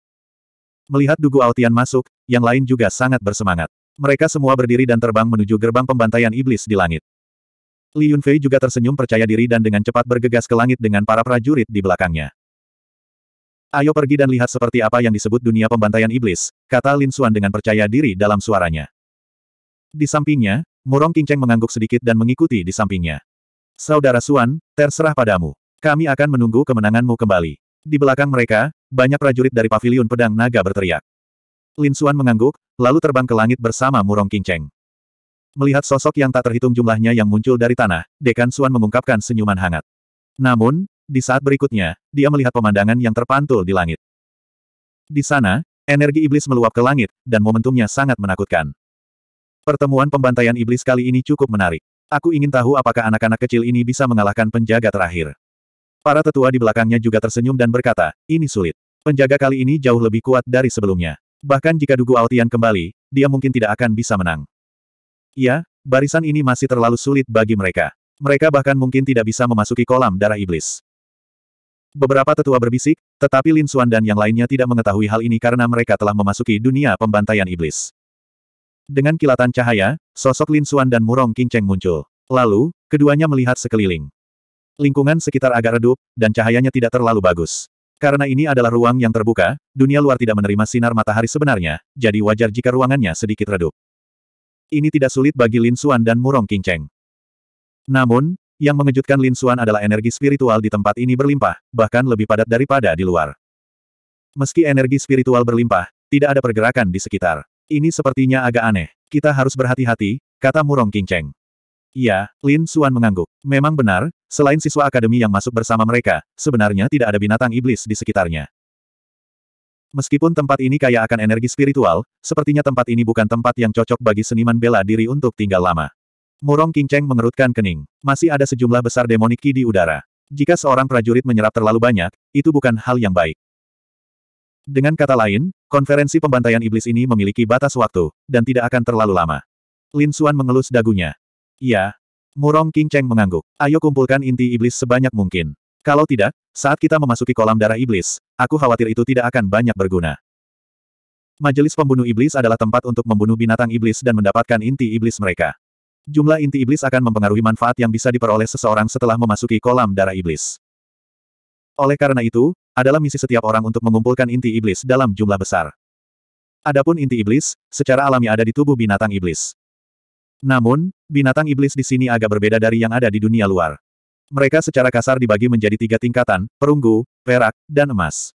Melihat Dugu Altian masuk, yang lain juga sangat bersemangat. Mereka semua berdiri dan terbang menuju gerbang pembantaian iblis di langit. Li Yunfei juga tersenyum percaya diri dan dengan cepat bergegas ke langit dengan para prajurit di belakangnya. Ayo pergi dan lihat seperti apa yang disebut dunia pembantaian iblis, kata Lin Xuan dengan percaya diri dalam suaranya. Di sampingnya, Murong Kingcheng mengangguk sedikit dan mengikuti di sampingnya. Saudara Suan, terserah padamu. Kami akan menunggu kemenanganmu kembali. Di belakang mereka, banyak prajurit dari Paviliun pedang naga berteriak. Lin Suan mengangguk, lalu terbang ke langit bersama Murong Kingcheng. Melihat sosok yang tak terhitung jumlahnya yang muncul dari tanah, Dekan Suan mengungkapkan senyuman hangat. Namun, di saat berikutnya, dia melihat pemandangan yang terpantul di langit. Di sana, energi iblis meluap ke langit, dan momentumnya sangat menakutkan. Pertemuan pembantaian iblis kali ini cukup menarik. Aku ingin tahu apakah anak-anak kecil ini bisa mengalahkan penjaga terakhir. Para tetua di belakangnya juga tersenyum dan berkata, ini sulit. Penjaga kali ini jauh lebih kuat dari sebelumnya. Bahkan jika Dugu Altian kembali, dia mungkin tidak akan bisa menang. Ya, barisan ini masih terlalu sulit bagi mereka. Mereka bahkan mungkin tidak bisa memasuki kolam darah iblis. Beberapa tetua berbisik, tetapi Lin Suan dan yang lainnya tidak mengetahui hal ini karena mereka telah memasuki dunia pembantaian iblis. Dengan kilatan cahaya, sosok Lin Xuan dan Murong Qingcheng muncul. Lalu, keduanya melihat sekeliling. Lingkungan sekitar agak redup, dan cahayanya tidak terlalu bagus. Karena ini adalah ruang yang terbuka, dunia luar tidak menerima sinar matahari sebenarnya, jadi wajar jika ruangannya sedikit redup. Ini tidak sulit bagi Lin Xuan dan Murong Qingcheng. Namun, yang mengejutkan Lin Xuan adalah energi spiritual di tempat ini berlimpah, bahkan lebih padat daripada di luar. Meski energi spiritual berlimpah, tidak ada pergerakan di sekitar. Ini sepertinya agak aneh. Kita harus berhati-hati, kata Murong Cheng. Ya, Lin Suan mengangguk. Memang benar, selain siswa akademi yang masuk bersama mereka, sebenarnya tidak ada binatang iblis di sekitarnya. Meskipun tempat ini kaya akan energi spiritual, sepertinya tempat ini bukan tempat yang cocok bagi seniman bela diri untuk tinggal lama. Murong Cheng mengerutkan kening. Masih ada sejumlah besar demoniki di udara. Jika seorang prajurit menyerap terlalu banyak, itu bukan hal yang baik. Dengan kata lain, konferensi pembantaian iblis ini memiliki batas waktu, dan tidak akan terlalu lama. Lin Xuan mengelus dagunya. Ya, Murong King Cheng mengangguk. Ayo kumpulkan inti iblis sebanyak mungkin. Kalau tidak, saat kita memasuki kolam darah iblis, aku khawatir itu tidak akan banyak berguna. Majelis pembunuh iblis adalah tempat untuk membunuh binatang iblis dan mendapatkan inti iblis mereka. Jumlah inti iblis akan mempengaruhi manfaat yang bisa diperoleh seseorang setelah memasuki kolam darah iblis. Oleh karena itu, adalah misi setiap orang untuk mengumpulkan inti iblis dalam jumlah besar. Adapun inti iblis, secara alami ada di tubuh binatang iblis. Namun, binatang iblis di sini agak berbeda dari yang ada di dunia luar. Mereka secara kasar dibagi menjadi tiga tingkatan, perunggu, perak, dan emas.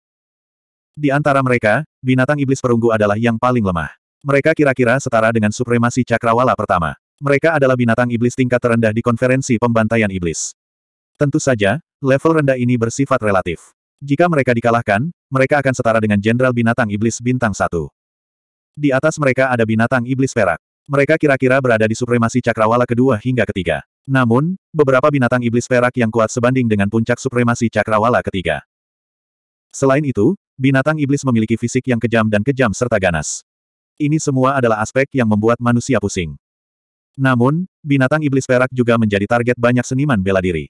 Di antara mereka, binatang iblis perunggu adalah yang paling lemah. Mereka kira-kira setara dengan supremasi cakrawala pertama. Mereka adalah binatang iblis tingkat terendah di konferensi pembantaian iblis. Tentu saja, level rendah ini bersifat relatif. Jika mereka dikalahkan, mereka akan setara dengan Jenderal Binatang Iblis Bintang Satu. Di atas mereka ada Binatang Iblis Perak. Mereka kira-kira berada di supremasi cakrawala kedua hingga ketiga. Namun, beberapa binatang iblis perak yang kuat sebanding dengan puncak supremasi cakrawala ketiga. Selain itu, binatang iblis memiliki fisik yang kejam dan kejam serta ganas. Ini semua adalah aspek yang membuat manusia pusing. Namun, binatang iblis perak juga menjadi target banyak seniman bela diri.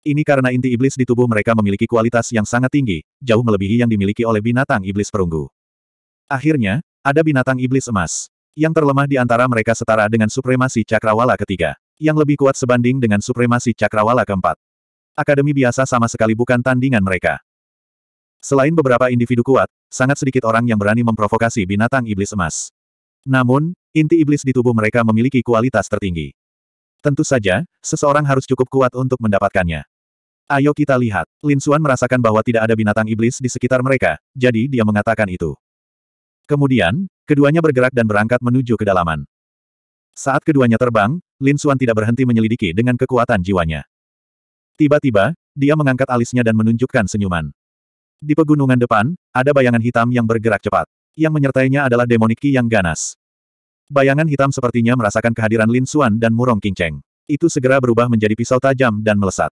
Ini karena inti iblis di tubuh mereka memiliki kualitas yang sangat tinggi, jauh melebihi yang dimiliki oleh binatang iblis perunggu. Akhirnya, ada binatang iblis emas. Yang terlemah di antara mereka setara dengan supremasi cakrawala ketiga. Yang lebih kuat sebanding dengan supremasi cakrawala keempat. Akademi biasa sama sekali bukan tandingan mereka. Selain beberapa individu kuat, sangat sedikit orang yang berani memprovokasi binatang iblis emas. Namun, inti iblis di tubuh mereka memiliki kualitas tertinggi. Tentu saja, seseorang harus cukup kuat untuk mendapatkannya. Ayo kita lihat. Lin Xuan merasakan bahwa tidak ada binatang iblis di sekitar mereka, jadi dia mengatakan itu. Kemudian, keduanya bergerak dan berangkat menuju kedalaman. Saat keduanya terbang, Lin Xuan tidak berhenti menyelidiki dengan kekuatan jiwanya. Tiba-tiba, dia mengangkat alisnya dan menunjukkan senyuman. Di pegunungan depan, ada bayangan hitam yang bergerak cepat. Yang menyertainya adalah demoniki yang ganas. Bayangan hitam sepertinya merasakan kehadiran Lin Xuan dan Murong Qingcheng. Itu segera berubah menjadi pisau tajam dan melesat.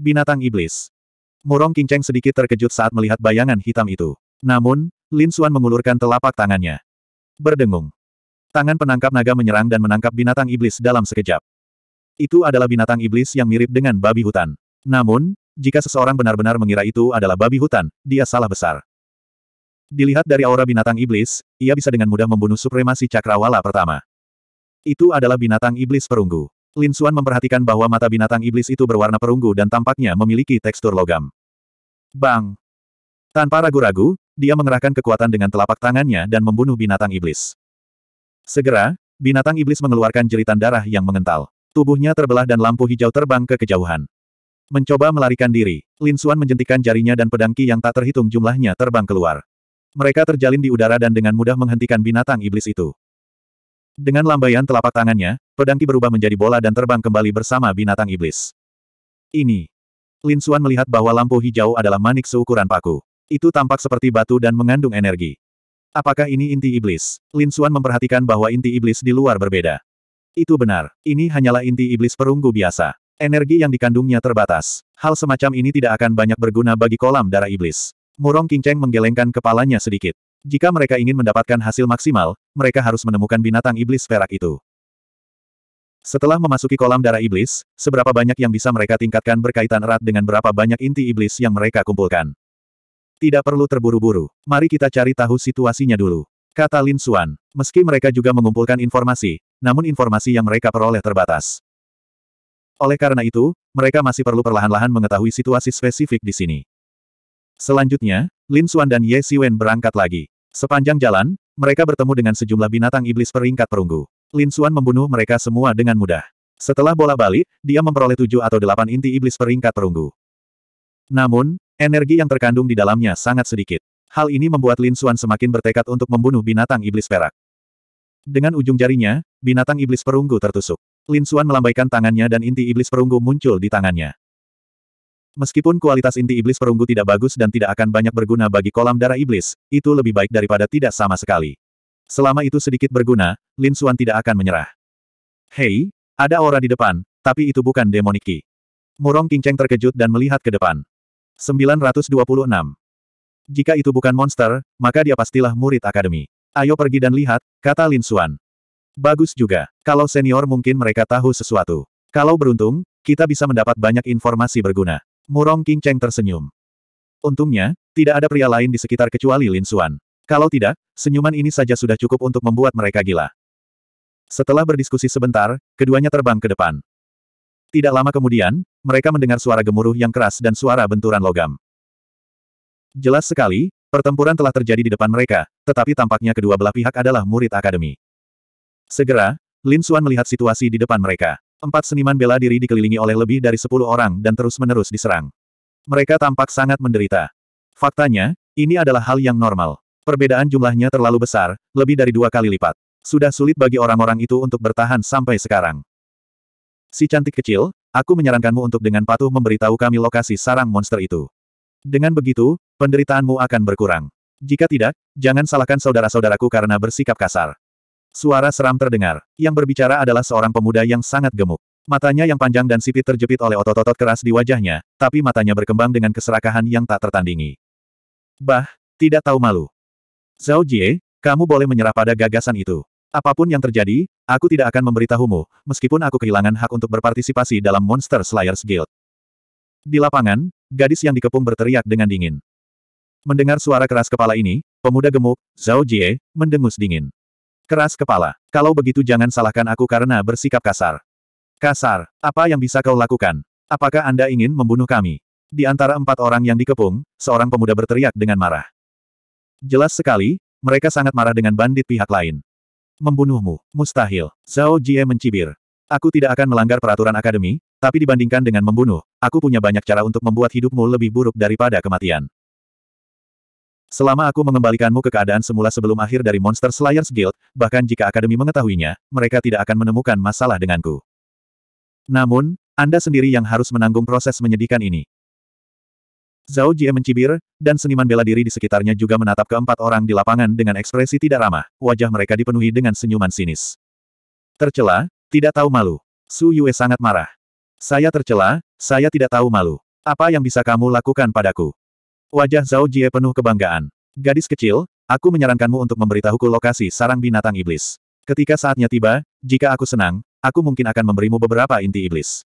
Binatang Iblis. Murong Qingcheng sedikit terkejut saat melihat bayangan hitam itu. Namun, Lin Xuan mengulurkan telapak tangannya. Berdengung. Tangan penangkap naga menyerang dan menangkap binatang iblis dalam sekejap. Itu adalah binatang iblis yang mirip dengan babi hutan. Namun, jika seseorang benar-benar mengira itu adalah babi hutan, dia salah besar. Dilihat dari aura binatang iblis, ia bisa dengan mudah membunuh supremasi cakrawala pertama. Itu adalah binatang iblis perunggu. Lin Suan memperhatikan bahwa mata binatang iblis itu berwarna perunggu dan tampaknya memiliki tekstur logam. Bang! Tanpa ragu-ragu, dia mengerahkan kekuatan dengan telapak tangannya dan membunuh binatang iblis. Segera, binatang iblis mengeluarkan jeritan darah yang mengental. Tubuhnya terbelah dan lampu hijau terbang ke kejauhan. Mencoba melarikan diri, Lin Suan menjentikan jarinya dan pedangki yang tak terhitung jumlahnya terbang keluar. Mereka terjalin di udara dan dengan mudah menghentikan binatang iblis itu. Dengan lambaian telapak tangannya, pedangki berubah menjadi bola dan terbang kembali bersama binatang iblis. Ini. Lin Xuan melihat bahwa lampu hijau adalah manik seukuran paku. Itu tampak seperti batu dan mengandung energi. Apakah ini inti iblis? Lin Xuan memperhatikan bahwa inti iblis di luar berbeda. Itu benar, ini hanyalah inti iblis perunggu biasa. Energi yang dikandungnya terbatas. Hal semacam ini tidak akan banyak berguna bagi kolam darah iblis. Murong Qingcheng menggelengkan kepalanya sedikit. Jika mereka ingin mendapatkan hasil maksimal, mereka harus menemukan binatang iblis perak itu. Setelah memasuki kolam darah iblis, seberapa banyak yang bisa mereka tingkatkan berkaitan erat dengan berapa banyak inti iblis yang mereka kumpulkan. Tidak perlu terburu-buru, mari kita cari tahu situasinya dulu. Kata Lin Xuan, meski mereka juga mengumpulkan informasi, namun informasi yang mereka peroleh terbatas. Oleh karena itu, mereka masih perlu perlahan-lahan mengetahui situasi spesifik di sini. Selanjutnya, Lin Xuan dan Ye Siwen berangkat lagi. Sepanjang jalan, mereka bertemu dengan sejumlah binatang iblis peringkat perunggu. Lin Xuan membunuh mereka semua dengan mudah. Setelah bola balik, dia memperoleh tujuh atau delapan inti iblis peringkat perunggu. Namun, energi yang terkandung di dalamnya sangat sedikit. Hal ini membuat Lin Xuan semakin bertekad untuk membunuh binatang iblis perak. Dengan ujung jarinya, binatang iblis perunggu tertusuk. Lin Xuan melambaikan tangannya dan inti iblis perunggu muncul di tangannya. Meskipun kualitas inti iblis perunggu tidak bagus dan tidak akan banyak berguna bagi kolam darah iblis, itu lebih baik daripada tidak sama sekali. Selama itu sedikit berguna, Lin Suan tidak akan menyerah. Hei, ada aura di depan, tapi itu bukan demoniki. Murong Kingceng terkejut dan melihat ke depan. 926. Jika itu bukan monster, maka dia pastilah murid akademi. Ayo pergi dan lihat, kata Lin Suan. Bagus juga, kalau senior mungkin mereka tahu sesuatu. Kalau beruntung, kita bisa mendapat banyak informasi berguna. Murong King Cheng tersenyum. Untungnya, tidak ada pria lain di sekitar kecuali Lin Xuan. Kalau tidak, senyuman ini saja sudah cukup untuk membuat mereka gila. Setelah berdiskusi sebentar, keduanya terbang ke depan. Tidak lama kemudian, mereka mendengar suara gemuruh yang keras dan suara benturan logam. Jelas sekali, pertempuran telah terjadi di depan mereka, tetapi tampaknya kedua belah pihak adalah murid akademi. Segera, Lin Xuan melihat situasi di depan mereka. Empat seniman bela diri dikelilingi oleh lebih dari sepuluh orang dan terus-menerus diserang. Mereka tampak sangat menderita. Faktanya, ini adalah hal yang normal. Perbedaan jumlahnya terlalu besar, lebih dari dua kali lipat. Sudah sulit bagi orang-orang itu untuk bertahan sampai sekarang. Si cantik kecil, aku menyarankanmu untuk dengan patuh memberitahu kami lokasi sarang monster itu. Dengan begitu, penderitaanmu akan berkurang. Jika tidak, jangan salahkan saudara-saudaraku karena bersikap kasar. Suara seram terdengar. Yang berbicara adalah seorang pemuda yang sangat gemuk. Matanya yang panjang dan sipit terjepit oleh otot-otot keras di wajahnya, tapi matanya berkembang dengan keserakahan yang tak tertandingi. Bah, tidak tahu malu. Zhao Jie, kamu boleh menyerah pada gagasan itu. Apapun yang terjadi, aku tidak akan memberitahumu, meskipun aku kehilangan hak untuk berpartisipasi dalam Monster Slayers Guild. Di lapangan, gadis yang dikepung berteriak dengan dingin. Mendengar suara keras kepala ini, pemuda gemuk, Zhao Jie, mendengus dingin. Keras kepala. Kalau begitu jangan salahkan aku karena bersikap kasar. Kasar, apa yang bisa kau lakukan? Apakah Anda ingin membunuh kami? Di antara empat orang yang dikepung, seorang pemuda berteriak dengan marah. Jelas sekali, mereka sangat marah dengan bandit pihak lain. Membunuhmu, mustahil. Zhao Jie mencibir. Aku tidak akan melanggar peraturan akademi, tapi dibandingkan dengan membunuh, aku punya banyak cara untuk membuat hidupmu lebih buruk daripada kematian. Selama aku mengembalikanmu ke keadaan semula sebelum akhir dari Monster Slayers Guild, bahkan jika Akademi mengetahuinya, mereka tidak akan menemukan masalah denganku. Namun, Anda sendiri yang harus menanggung proses menyedihkan ini. Zhao Jie mencibir, dan seniman bela diri di sekitarnya juga menatap keempat orang di lapangan dengan ekspresi tidak ramah, wajah mereka dipenuhi dengan senyuman sinis. Tercela, tidak tahu malu. Su Yue sangat marah. Saya tercela, saya tidak tahu malu. Apa yang bisa kamu lakukan padaku? Wajah Zhao Jie penuh kebanggaan. Gadis kecil, aku menyarankanmu untuk memberitahuku lokasi sarang binatang iblis. Ketika saatnya tiba, jika aku senang, aku mungkin akan memberimu beberapa inti iblis.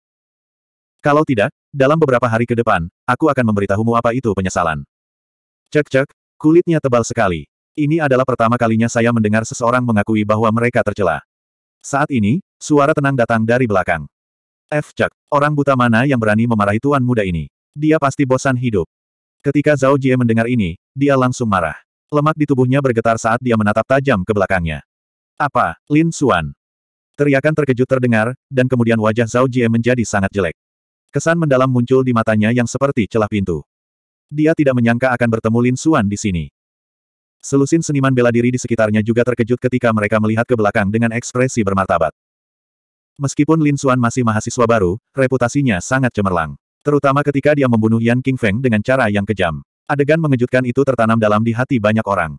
Kalau tidak, dalam beberapa hari ke depan, aku akan memberitahumu apa itu penyesalan. Cek-cek, kulitnya tebal sekali. Ini adalah pertama kalinya saya mendengar seseorang mengakui bahwa mereka tercela. Saat ini, suara tenang datang dari belakang. F. Cek, orang buta mana yang berani memarahi tuan muda ini? Dia pasti bosan hidup. Ketika Zhao Jie mendengar ini, dia langsung marah. Lemak di tubuhnya bergetar saat dia menatap tajam ke belakangnya. Apa, Lin Xuan? Teriakan terkejut terdengar, dan kemudian wajah Zhao Jie menjadi sangat jelek. Kesan mendalam muncul di matanya yang seperti celah pintu. Dia tidak menyangka akan bertemu Lin Xuan di sini. Selusin seniman bela diri di sekitarnya juga terkejut ketika mereka melihat ke belakang dengan ekspresi bermartabat. Meskipun Lin Xuan masih mahasiswa baru, reputasinya sangat cemerlang. Terutama ketika dia membunuh Yan King Feng dengan cara yang kejam. Adegan mengejutkan itu tertanam dalam di hati banyak orang.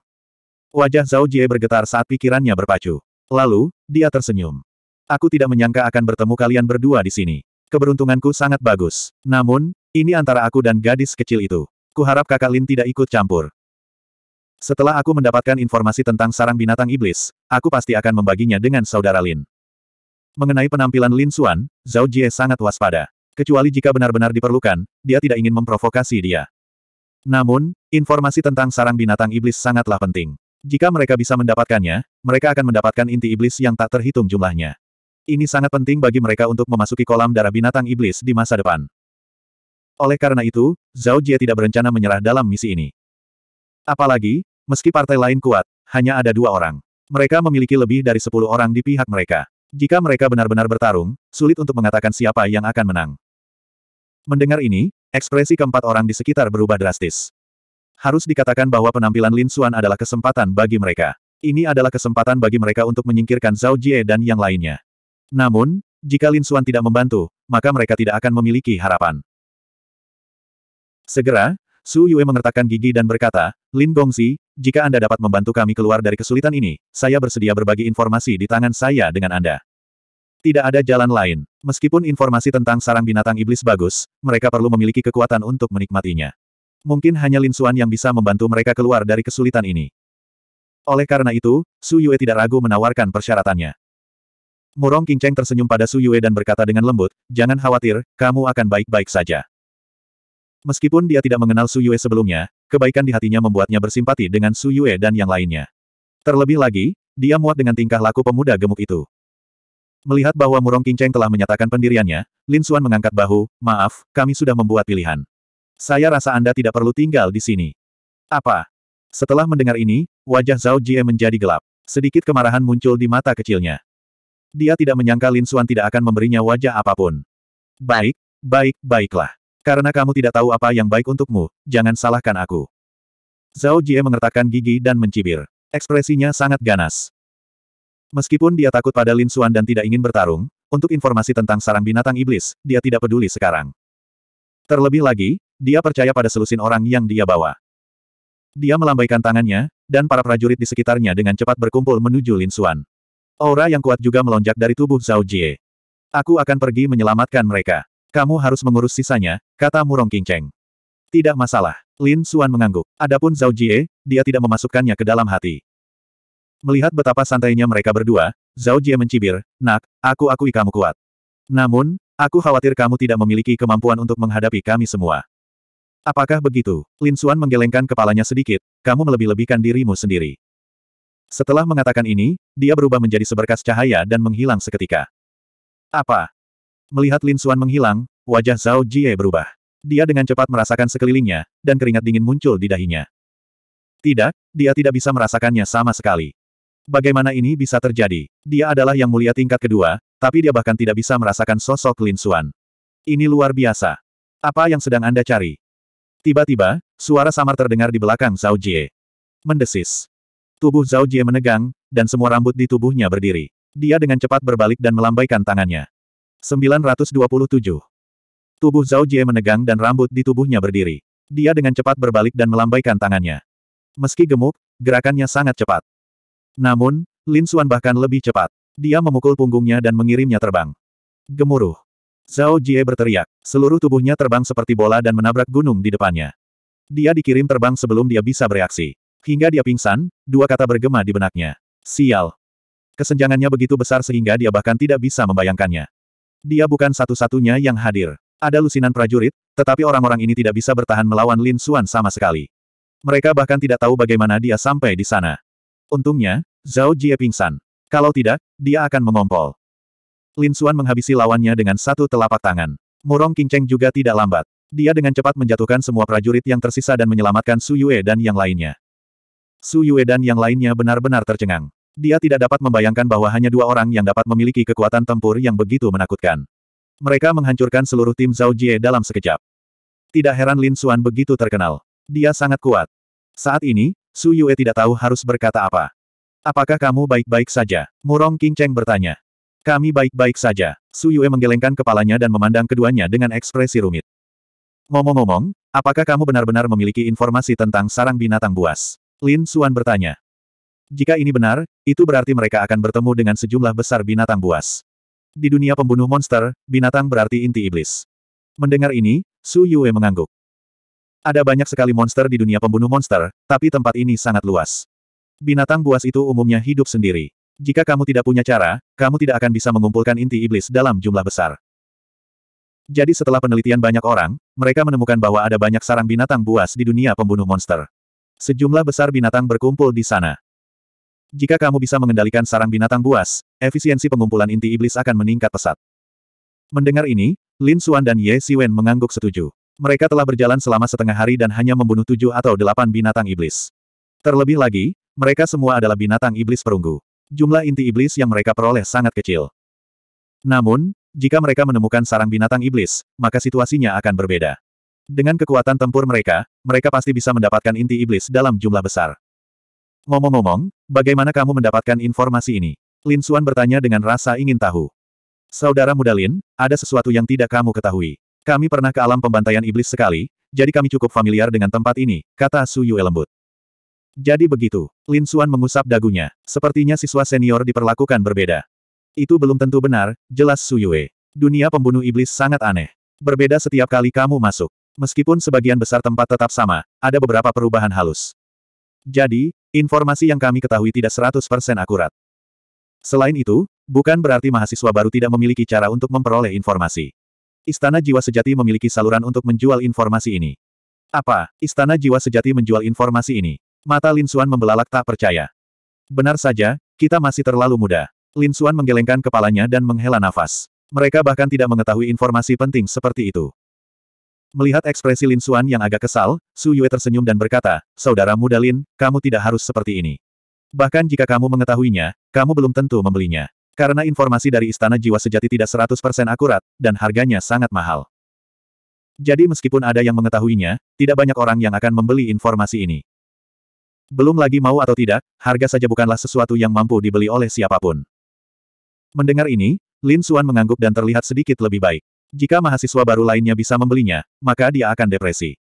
Wajah Zhao Jie bergetar saat pikirannya berpacu. Lalu, dia tersenyum. Aku tidak menyangka akan bertemu kalian berdua di sini. Keberuntunganku sangat bagus. Namun, ini antara aku dan gadis kecil itu. Kuharap kakak Lin tidak ikut campur. Setelah aku mendapatkan informasi tentang sarang binatang iblis, aku pasti akan membaginya dengan saudara Lin. Mengenai penampilan Lin Xuan, Zhao Jie sangat waspada. Kecuali jika benar-benar diperlukan, dia tidak ingin memprovokasi dia. Namun, informasi tentang sarang binatang iblis sangatlah penting. Jika mereka bisa mendapatkannya, mereka akan mendapatkan inti iblis yang tak terhitung jumlahnya. Ini sangat penting bagi mereka untuk memasuki kolam darah binatang iblis di masa depan. Oleh karena itu, Zhao Jie tidak berencana menyerah dalam misi ini. Apalagi, meski partai lain kuat, hanya ada dua orang. Mereka memiliki lebih dari sepuluh orang di pihak mereka. Jika mereka benar-benar bertarung, sulit untuk mengatakan siapa yang akan menang. Mendengar ini, ekspresi keempat orang di sekitar berubah drastis. Harus dikatakan bahwa penampilan Lin Xuan adalah kesempatan bagi mereka. Ini adalah kesempatan bagi mereka untuk menyingkirkan Zhao Jie dan yang lainnya. Namun, jika Lin Xuan tidak membantu, maka mereka tidak akan memiliki harapan. Segera, Su Yue mengertakkan gigi dan berkata, Lin Gongzi, jika Anda dapat membantu kami keluar dari kesulitan ini, saya bersedia berbagi informasi di tangan saya dengan Anda. Tidak ada jalan lain. Meskipun informasi tentang sarang binatang iblis bagus, mereka perlu memiliki kekuatan untuk menikmatinya. Mungkin hanya Lin Suan yang bisa membantu mereka keluar dari kesulitan ini. Oleh karena itu, Su Yue tidak ragu menawarkan persyaratannya. Murong Cheng tersenyum pada Su Yue dan berkata dengan lembut, jangan khawatir, kamu akan baik-baik saja. Meskipun dia tidak mengenal Su Yue sebelumnya, kebaikan di hatinya membuatnya bersimpati dengan Su Yue dan yang lainnya. Terlebih lagi, dia muat dengan tingkah laku pemuda gemuk itu. Melihat bahwa Murong Kinceng telah menyatakan pendiriannya, Lin Xuan mengangkat bahu, maaf, kami sudah membuat pilihan. Saya rasa Anda tidak perlu tinggal di sini. Apa? Setelah mendengar ini, wajah Zhao Jie menjadi gelap. Sedikit kemarahan muncul di mata kecilnya. Dia tidak menyangka Lin Xuan tidak akan memberinya wajah apapun. Baik, baik, baiklah. Karena kamu tidak tahu apa yang baik untukmu, jangan salahkan aku. Zhao Jie mengertakkan gigi dan mencibir. Ekspresinya sangat ganas. Meskipun dia takut pada Lin Xuan dan tidak ingin bertarung, untuk informasi tentang sarang binatang iblis, dia tidak peduli sekarang. Terlebih lagi, dia percaya pada selusin orang yang dia bawa. Dia melambaikan tangannya, dan para prajurit di sekitarnya dengan cepat berkumpul menuju Lin Xuan. Aura yang kuat juga melonjak dari tubuh Zhao Jie. Aku akan pergi menyelamatkan mereka. Kamu harus mengurus sisanya, kata Murong Qingcheng. Tidak masalah. Lin Xuan mengangguk. Adapun Zhao Jie, dia tidak memasukkannya ke dalam hati. Melihat betapa santainya mereka berdua, Zhao Jie mencibir, Nak, aku akui kamu kuat. Namun, aku khawatir kamu tidak memiliki kemampuan untuk menghadapi kami semua. Apakah begitu? Lin Xuan menggelengkan kepalanya sedikit, kamu melebih-lebihkan dirimu sendiri. Setelah mengatakan ini, dia berubah menjadi seberkas cahaya dan menghilang seketika. Apa? Melihat Lin Xuan menghilang, wajah Zhao Jie berubah. Dia dengan cepat merasakan sekelilingnya, dan keringat dingin muncul di dahinya. Tidak, dia tidak bisa merasakannya sama sekali. Bagaimana ini bisa terjadi? Dia adalah yang mulia tingkat kedua, tapi dia bahkan tidak bisa merasakan sosok Lin Suan. Ini luar biasa. Apa yang sedang Anda cari? Tiba-tiba, suara samar terdengar di belakang Zhao Jie. Mendesis. Tubuh Zhao Jie menegang, dan semua rambut di tubuhnya berdiri. Dia dengan cepat berbalik dan melambaikan tangannya. 927. Tubuh Zhao Jie menegang dan rambut di tubuhnya berdiri. Dia dengan cepat berbalik dan melambaikan tangannya. Meski gemuk, gerakannya sangat cepat. Namun, Lin Xuan bahkan lebih cepat. Dia memukul punggungnya dan mengirimnya terbang. Gemuruh. Zhao Jie berteriak. Seluruh tubuhnya terbang seperti bola dan menabrak gunung di depannya. Dia dikirim terbang sebelum dia bisa bereaksi. Hingga dia pingsan, dua kata bergema di benaknya. Sial. Kesenjangannya begitu besar sehingga dia bahkan tidak bisa membayangkannya. Dia bukan satu-satunya yang hadir. Ada lusinan prajurit, tetapi orang-orang ini tidak bisa bertahan melawan Lin Xuan sama sekali. Mereka bahkan tidak tahu bagaimana dia sampai di sana. Untungnya, Zhao Jie pingsan. Kalau tidak, dia akan mengompol. Lin Xuan menghabisi lawannya dengan satu telapak tangan. Murong Qingcheng juga tidak lambat. Dia dengan cepat menjatuhkan semua prajurit yang tersisa dan menyelamatkan Su Yue dan yang lainnya. Su Yue dan yang lainnya benar-benar tercengang. Dia tidak dapat membayangkan bahwa hanya dua orang yang dapat memiliki kekuatan tempur yang begitu menakutkan. Mereka menghancurkan seluruh tim Zhao Jie dalam sekejap. Tidak heran Lin Xuan begitu terkenal. Dia sangat kuat. Saat ini, Su Yue tidak tahu harus berkata apa. Apakah kamu baik-baik saja? Murong King Cheng bertanya. Kami baik-baik saja. Su Yue menggelengkan kepalanya dan memandang keduanya dengan ekspresi rumit. Ngomong-ngomong, apakah kamu benar-benar memiliki informasi tentang sarang binatang buas? Lin Xuan bertanya. Jika ini benar, itu berarti mereka akan bertemu dengan sejumlah besar binatang buas. Di dunia pembunuh monster, binatang berarti inti iblis. Mendengar ini, Su Yue mengangguk. Ada banyak sekali monster di dunia pembunuh monster, tapi tempat ini sangat luas. Binatang buas itu umumnya hidup sendiri. Jika kamu tidak punya cara, kamu tidak akan bisa mengumpulkan inti iblis dalam jumlah besar. Jadi setelah penelitian banyak orang, mereka menemukan bahwa ada banyak sarang binatang buas di dunia pembunuh monster. Sejumlah besar binatang berkumpul di sana. Jika kamu bisa mengendalikan sarang binatang buas, efisiensi pengumpulan inti iblis akan meningkat pesat. Mendengar ini, Lin Xuan dan Ye Siwen mengangguk setuju. Mereka telah berjalan selama setengah hari dan hanya membunuh tujuh atau delapan binatang iblis. Terlebih lagi, mereka semua adalah binatang iblis perunggu. Jumlah inti iblis yang mereka peroleh sangat kecil. Namun, jika mereka menemukan sarang binatang iblis, maka situasinya akan berbeda. Dengan kekuatan tempur mereka, mereka pasti bisa mendapatkan inti iblis dalam jumlah besar. Ngomong-ngomong, bagaimana kamu mendapatkan informasi ini? Lin Xuan bertanya dengan rasa ingin tahu. Saudara muda Lin, ada sesuatu yang tidak kamu ketahui. Kami pernah ke alam pembantaian iblis sekali, jadi kami cukup familiar dengan tempat ini, kata Su Yue lembut. Jadi begitu, Lin Suan mengusap dagunya. Sepertinya siswa senior diperlakukan berbeda. Itu belum tentu benar, jelas Su Yue. Dunia pembunuh iblis sangat aneh. Berbeda setiap kali kamu masuk. Meskipun sebagian besar tempat tetap sama, ada beberapa perubahan halus. Jadi, informasi yang kami ketahui tidak 100% akurat. Selain itu, bukan berarti mahasiswa baru tidak memiliki cara untuk memperoleh informasi. Istana Jiwa Sejati memiliki saluran untuk menjual informasi ini. Apa, Istana Jiwa Sejati menjual informasi ini? Mata Lin Suan membelalak tak percaya. Benar saja, kita masih terlalu muda. Lin Suan menggelengkan kepalanya dan menghela nafas. Mereka bahkan tidak mengetahui informasi penting seperti itu. Melihat ekspresi Lin Suan yang agak kesal, Su Yue tersenyum dan berkata, Saudara muda Lin, kamu tidak harus seperti ini. Bahkan jika kamu mengetahuinya, kamu belum tentu membelinya. Karena informasi dari Istana Jiwa Sejati tidak 100% akurat, dan harganya sangat mahal. Jadi meskipun ada yang mengetahuinya, tidak banyak orang yang akan membeli informasi ini. Belum lagi mau atau tidak, harga saja bukanlah sesuatu yang mampu dibeli oleh siapapun. Mendengar ini, Lin Xuan mengangguk dan terlihat sedikit lebih baik. Jika mahasiswa baru lainnya bisa membelinya, maka dia akan depresi.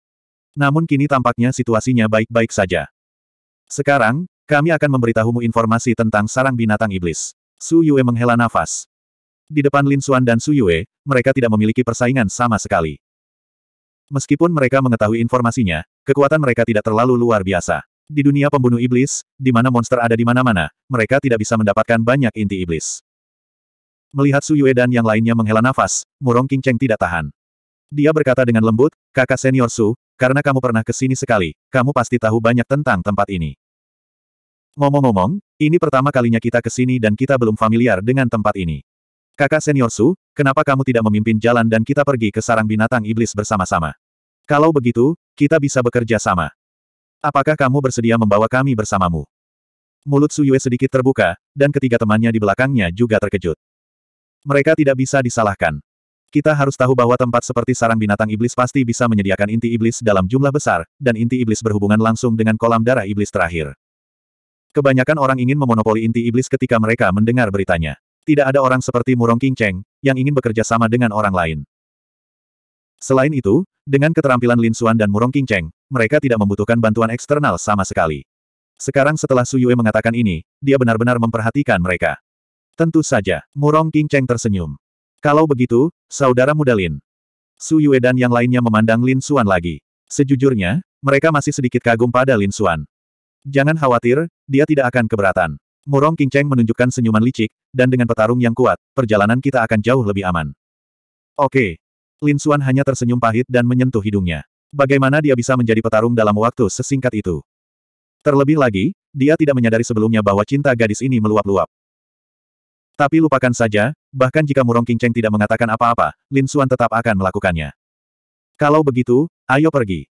Namun kini tampaknya situasinya baik-baik saja. Sekarang, kami akan memberitahumu informasi tentang sarang binatang iblis. Su Yue menghela nafas. Di depan Lin Xuan dan Su Yue, mereka tidak memiliki persaingan sama sekali. Meskipun mereka mengetahui informasinya, kekuatan mereka tidak terlalu luar biasa. Di dunia pembunuh iblis, di mana monster ada di mana-mana, mereka tidak bisa mendapatkan banyak inti iblis. Melihat Su Yue dan yang lainnya menghela nafas, Murong King Cheng tidak tahan. Dia berkata dengan lembut, kakak senior Su, karena kamu pernah ke sini sekali, kamu pasti tahu banyak tentang tempat ini. Ngomong-ngomong, ini pertama kalinya kita ke sini dan kita belum familiar dengan tempat ini. Kakak senior Su, kenapa kamu tidak memimpin jalan dan kita pergi ke sarang binatang iblis bersama-sama? Kalau begitu, kita bisa bekerja sama. Apakah kamu bersedia membawa kami bersamamu? Mulut Su Yue sedikit terbuka, dan ketiga temannya di belakangnya juga terkejut. Mereka tidak bisa disalahkan. Kita harus tahu bahwa tempat seperti sarang binatang iblis pasti bisa menyediakan inti iblis dalam jumlah besar, dan inti iblis berhubungan langsung dengan kolam darah iblis terakhir. Kebanyakan orang ingin memonopoli inti iblis ketika mereka mendengar beritanya. Tidak ada orang seperti Murong King Cheng, yang ingin bekerja sama dengan orang lain. Selain itu, dengan keterampilan Lin Xuan dan Murong King Cheng, mereka tidak membutuhkan bantuan eksternal sama sekali. Sekarang setelah Su Yue mengatakan ini, dia benar-benar memperhatikan mereka. Tentu saja, Murong King Cheng tersenyum. Kalau begitu, saudara muda Lin. Su Yue dan yang lainnya memandang Lin Xuan lagi. Sejujurnya, mereka masih sedikit kagum pada Lin Xuan. Jangan khawatir, dia tidak akan keberatan. Murong Cheng menunjukkan senyuman licik, dan dengan petarung yang kuat, perjalanan kita akan jauh lebih aman. Oke. Lin Xuan hanya tersenyum pahit dan menyentuh hidungnya. Bagaimana dia bisa menjadi petarung dalam waktu sesingkat itu? Terlebih lagi, dia tidak menyadari sebelumnya bahwa cinta gadis ini meluap-luap. Tapi lupakan saja, bahkan jika Murong Cheng tidak mengatakan apa-apa, Lin Xuan tetap akan melakukannya. Kalau begitu, ayo pergi.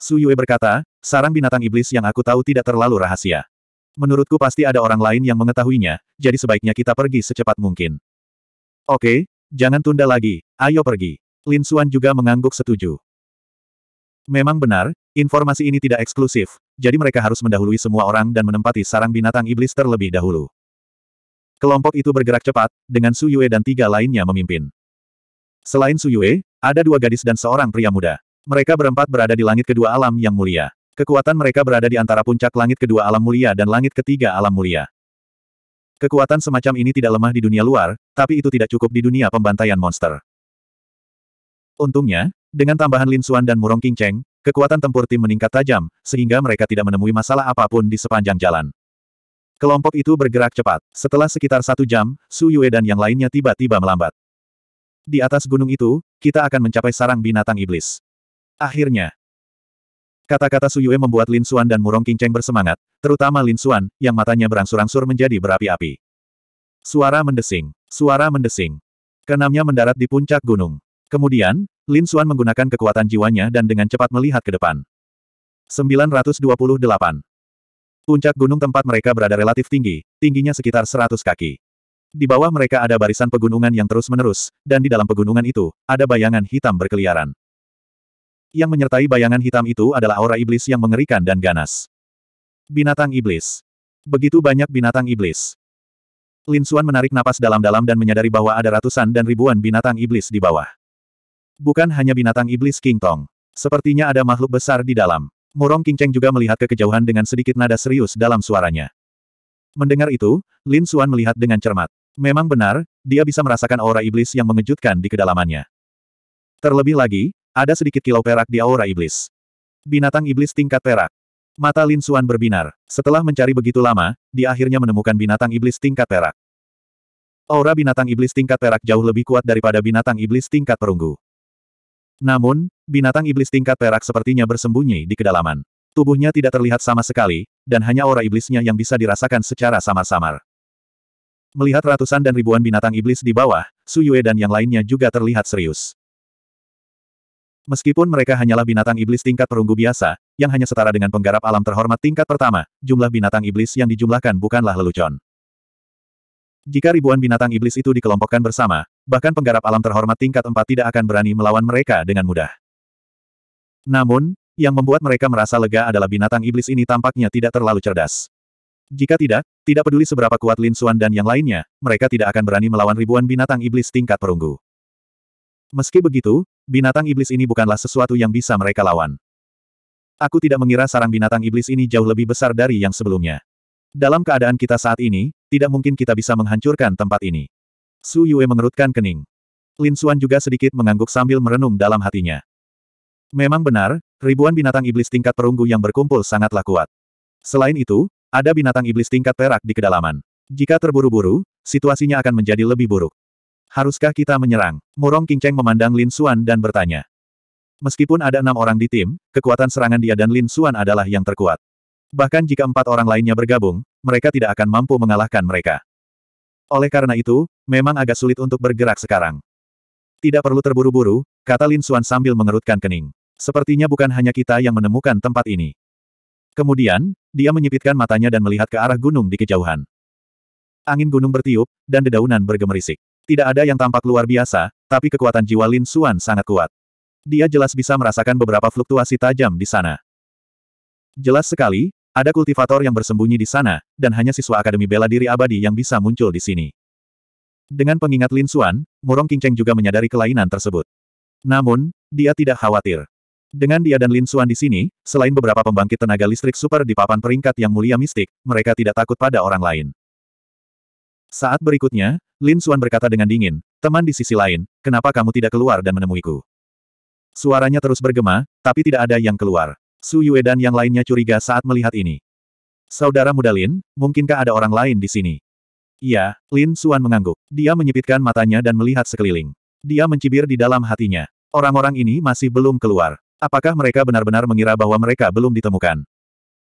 Su Yue berkata, sarang binatang iblis yang aku tahu tidak terlalu rahasia. Menurutku pasti ada orang lain yang mengetahuinya, jadi sebaiknya kita pergi secepat mungkin. Oke, jangan tunda lagi, ayo pergi. Lin Xuan juga mengangguk setuju. Memang benar, informasi ini tidak eksklusif, jadi mereka harus mendahului semua orang dan menempati sarang binatang iblis terlebih dahulu. Kelompok itu bergerak cepat, dengan Su Yue dan tiga lainnya memimpin. Selain Su Yue, ada dua gadis dan seorang pria muda. Mereka berempat berada di langit kedua alam yang mulia. Kekuatan mereka berada di antara puncak langit kedua alam mulia dan langit ketiga alam mulia. Kekuatan semacam ini tidak lemah di dunia luar, tapi itu tidak cukup di dunia pembantaian monster. Untungnya, dengan tambahan Lin Suan dan Murong King Cheng, kekuatan tempur tim meningkat tajam, sehingga mereka tidak menemui masalah apapun di sepanjang jalan. Kelompok itu bergerak cepat. Setelah sekitar satu jam, Su Yue dan yang lainnya tiba-tiba melambat. Di atas gunung itu, kita akan mencapai sarang binatang iblis. Akhirnya. Kata-kata Su Yue membuat Lin Xuan dan Murong Qingcheng bersemangat, terutama Lin Xuan, yang matanya berangsur-angsur menjadi berapi-api. Suara mendesing. Suara mendesing. Kenamnya mendarat di puncak gunung. Kemudian, Lin Xuan menggunakan kekuatan jiwanya dan dengan cepat melihat ke depan. 928. Puncak gunung tempat mereka berada relatif tinggi, tingginya sekitar 100 kaki. Di bawah mereka ada barisan pegunungan yang terus-menerus, dan di dalam pegunungan itu, ada bayangan hitam berkeliaran. Yang menyertai bayangan hitam itu adalah aura iblis yang mengerikan dan ganas. Binatang iblis. Begitu banyak binatang iblis. Lin Xuan menarik napas dalam-dalam dan menyadari bahwa ada ratusan dan ribuan binatang iblis di bawah. Bukan hanya binatang iblis King Tong. Sepertinya ada makhluk besar di dalam. Murong King Cheng juga melihat ke kejauhan dengan sedikit nada serius dalam suaranya. Mendengar itu, Lin Xuan melihat dengan cermat. Memang benar, dia bisa merasakan aura iblis yang mengejutkan di kedalamannya. Terlebih lagi, ada sedikit kilau perak di aura iblis. Binatang iblis tingkat perak. Mata Lin Suan berbinar. Setelah mencari begitu lama, dia akhirnya menemukan binatang iblis tingkat perak. Aura binatang iblis tingkat perak jauh lebih kuat daripada binatang iblis tingkat perunggu. Namun, binatang iblis tingkat perak sepertinya bersembunyi di kedalaman. Tubuhnya tidak terlihat sama sekali, dan hanya aura iblisnya yang bisa dirasakan secara samar-samar. Melihat ratusan dan ribuan binatang iblis di bawah, Su Yue dan yang lainnya juga terlihat serius. Meskipun mereka hanyalah binatang iblis tingkat perunggu biasa, yang hanya setara dengan penggarap alam terhormat tingkat pertama, jumlah binatang iblis yang dijumlahkan bukanlah lelucon. Jika ribuan binatang iblis itu dikelompokkan bersama, bahkan penggarap alam terhormat tingkat empat tidak akan berani melawan mereka dengan mudah. Namun, yang membuat mereka merasa lega adalah binatang iblis ini tampaknya tidak terlalu cerdas. Jika tidak, tidak peduli seberapa kuat Lin Xuan dan yang lainnya, mereka tidak akan berani melawan ribuan binatang iblis tingkat perunggu. Meski begitu, binatang iblis ini bukanlah sesuatu yang bisa mereka lawan. Aku tidak mengira sarang binatang iblis ini jauh lebih besar dari yang sebelumnya. Dalam keadaan kita saat ini, tidak mungkin kita bisa menghancurkan tempat ini. Su Yue mengerutkan kening. Lin Xuan juga sedikit mengangguk sambil merenung dalam hatinya. Memang benar, ribuan binatang iblis tingkat perunggu yang berkumpul sangatlah kuat. Selain itu, ada binatang iblis tingkat perak di kedalaman. Jika terburu-buru, situasinya akan menjadi lebih buruk. Haruskah kita menyerang? Murong Qingcheng memandang Lin Xuan dan bertanya. Meskipun ada enam orang di tim, kekuatan serangan dia dan Lin Xuan adalah yang terkuat. Bahkan jika empat orang lainnya bergabung, mereka tidak akan mampu mengalahkan mereka. Oleh karena itu, memang agak sulit untuk bergerak sekarang. Tidak perlu terburu-buru, kata Lin Xuan sambil mengerutkan kening. Sepertinya bukan hanya kita yang menemukan tempat ini. Kemudian, dia menyipitkan matanya dan melihat ke arah gunung di kejauhan. Angin gunung bertiup, dan dedaunan bergemerisik. Tidak ada yang tampak luar biasa, tapi kekuatan jiwa Lin Suan sangat kuat. Dia jelas bisa merasakan beberapa fluktuasi tajam di sana. Jelas sekali, ada kultivator yang bersembunyi di sana, dan hanya siswa Akademi Bela Diri Abadi yang bisa muncul di sini. Dengan pengingat Lin Suan, Murong Qingcheng juga menyadari kelainan tersebut. Namun, dia tidak khawatir. Dengan dia dan Lin Suan di sini, selain beberapa pembangkit tenaga listrik super di papan peringkat yang mulia mistik, mereka tidak takut pada orang lain. Saat berikutnya, Lin Suan berkata dengan dingin, teman di sisi lain, kenapa kamu tidak keluar dan menemuiku? Suaranya terus bergema, tapi tidak ada yang keluar. Su Yue dan yang lainnya curiga saat melihat ini. Saudara muda Lin, mungkinkah ada orang lain di sini? Iya, Lin Suan mengangguk. Dia menyipitkan matanya dan melihat sekeliling. Dia mencibir di dalam hatinya. Orang-orang ini masih belum keluar. Apakah mereka benar-benar mengira bahwa mereka belum ditemukan?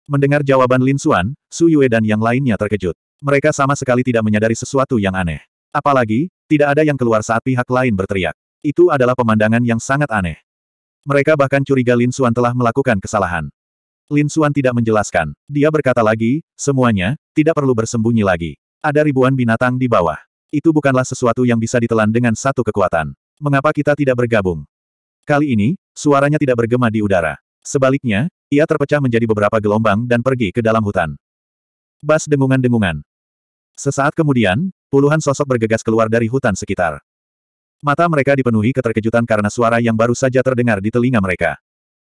Mendengar jawaban Lin Suan, Su Yue dan yang lainnya terkejut. Mereka sama sekali tidak menyadari sesuatu yang aneh. Apalagi, tidak ada yang keluar saat pihak lain berteriak. Itu adalah pemandangan yang sangat aneh. Mereka bahkan curiga Lin Xuan telah melakukan kesalahan. Lin Xuan tidak menjelaskan. Dia berkata lagi, semuanya, tidak perlu bersembunyi lagi. Ada ribuan binatang di bawah. Itu bukanlah sesuatu yang bisa ditelan dengan satu kekuatan. Mengapa kita tidak bergabung? Kali ini, suaranya tidak bergema di udara. Sebaliknya, ia terpecah menjadi beberapa gelombang dan pergi ke dalam hutan. Bas dengungan-dengungan. Sesaat kemudian, puluhan sosok bergegas keluar dari hutan sekitar. Mata mereka dipenuhi keterkejutan karena suara yang baru saja terdengar di telinga mereka.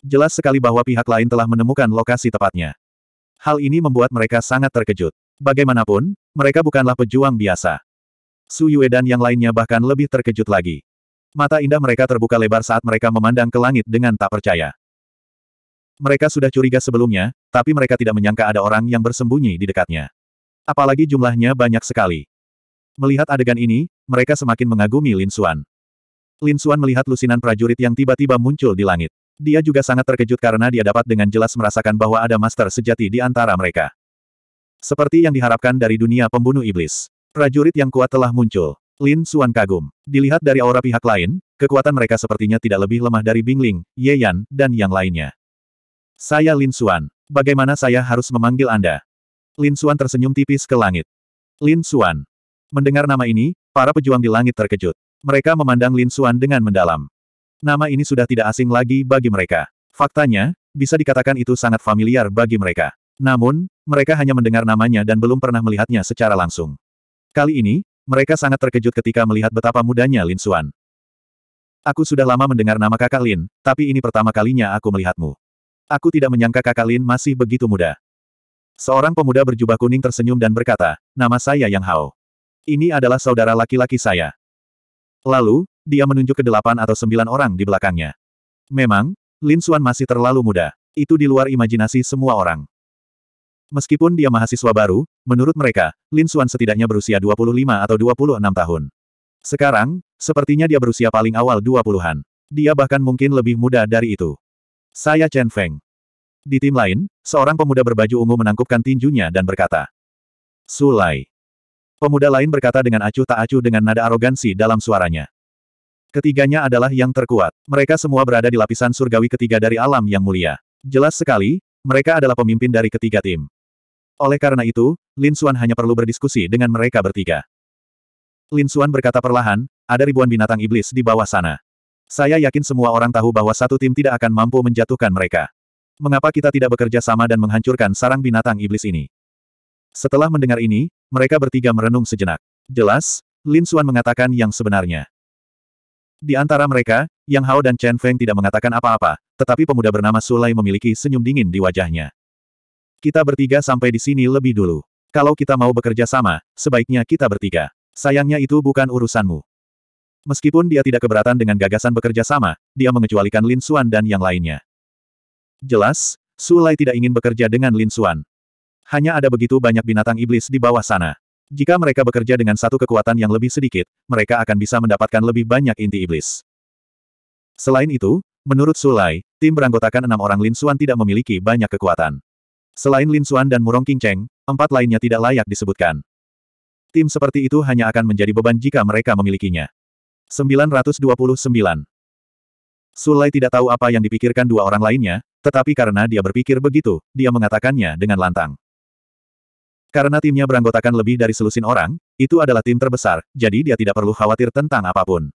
Jelas sekali bahwa pihak lain telah menemukan lokasi tepatnya. Hal ini membuat mereka sangat terkejut. Bagaimanapun, mereka bukanlah pejuang biasa. Su Yue dan yang lainnya bahkan lebih terkejut lagi. Mata indah mereka terbuka lebar saat mereka memandang ke langit dengan tak percaya. Mereka sudah curiga sebelumnya, tapi mereka tidak menyangka ada orang yang bersembunyi di dekatnya. Apalagi jumlahnya banyak sekali. Melihat adegan ini, mereka semakin mengagumi Lin Xuan. Lin Xuan melihat lusinan prajurit yang tiba-tiba muncul di langit. Dia juga sangat terkejut karena dia dapat dengan jelas merasakan bahwa ada master sejati di antara mereka. Seperti yang diharapkan dari dunia pembunuh iblis. Prajurit yang kuat telah muncul. Lin Xuan kagum. Dilihat dari aura pihak lain, kekuatan mereka sepertinya tidak lebih lemah dari Bingling, Ye Yan, dan yang lainnya. Saya Lin Xuan. Bagaimana saya harus memanggil Anda? Lin Xuan tersenyum tipis ke langit. Lin Xuan. Mendengar nama ini, para pejuang di langit terkejut. Mereka memandang Lin Xuan dengan mendalam. Nama ini sudah tidak asing lagi bagi mereka. Faktanya, bisa dikatakan itu sangat familiar bagi mereka. Namun, mereka hanya mendengar namanya dan belum pernah melihatnya secara langsung. Kali ini, mereka sangat terkejut ketika melihat betapa mudanya Lin Xuan. Aku sudah lama mendengar nama kakak Lin, tapi ini pertama kalinya aku melihatmu. Aku tidak menyangka kakak Lin masih begitu muda. Seorang pemuda berjubah kuning tersenyum dan berkata, nama saya Yang Hao. Ini adalah saudara laki-laki saya. Lalu, dia menunjuk ke delapan atau sembilan orang di belakangnya. Memang, Lin Xuan masih terlalu muda. Itu di luar imajinasi semua orang. Meskipun dia mahasiswa baru, menurut mereka, Lin Xuan setidaknya berusia 25 atau 26 tahun. Sekarang, sepertinya dia berusia paling awal 20-an. Dia bahkan mungkin lebih muda dari itu. Saya Chen Feng. Di tim lain, seorang pemuda berbaju ungu menangkupkan tinjunya dan berkata. Sulai. Pemuda lain berkata dengan acuh tak acuh dengan nada arogansi dalam suaranya. Ketiganya adalah yang terkuat. Mereka semua berada di lapisan surgawi ketiga dari alam yang mulia. Jelas sekali, mereka adalah pemimpin dari ketiga tim. Oleh karena itu, Lin Xuan hanya perlu berdiskusi dengan mereka bertiga. Lin Xuan berkata perlahan, ada ribuan binatang iblis di bawah sana. Saya yakin semua orang tahu bahwa satu tim tidak akan mampu menjatuhkan mereka. Mengapa kita tidak bekerja sama dan menghancurkan sarang binatang iblis ini? Setelah mendengar ini, mereka bertiga merenung sejenak. Jelas, Lin Xuan mengatakan yang sebenarnya. Di antara mereka, Yang Hao dan Chen Feng tidak mengatakan apa-apa, tetapi pemuda bernama Sulai memiliki senyum dingin di wajahnya. Kita bertiga sampai di sini lebih dulu. Kalau kita mau bekerja sama, sebaiknya kita bertiga. Sayangnya itu bukan urusanmu. Meskipun dia tidak keberatan dengan gagasan bekerja sama, dia mengecualikan Lin Xuan dan yang lainnya. Jelas, Sulai tidak ingin bekerja dengan Lin Xuan. Hanya ada begitu banyak binatang iblis di bawah sana. Jika mereka bekerja dengan satu kekuatan yang lebih sedikit, mereka akan bisa mendapatkan lebih banyak inti iblis. Selain itu, menurut Sulai, tim beranggotakan enam orang Lin Xuan tidak memiliki banyak kekuatan. Selain Lin Xuan dan Murong Qingcheng, empat lainnya tidak layak disebutkan. Tim seperti itu hanya akan menjadi beban jika mereka memilikinya. 929. Sulai tidak tahu apa yang dipikirkan dua orang lainnya, tetapi karena dia berpikir begitu, dia mengatakannya dengan lantang. Karena timnya beranggotakan lebih dari selusin orang, itu adalah tim terbesar, jadi dia tidak perlu khawatir tentang apapun.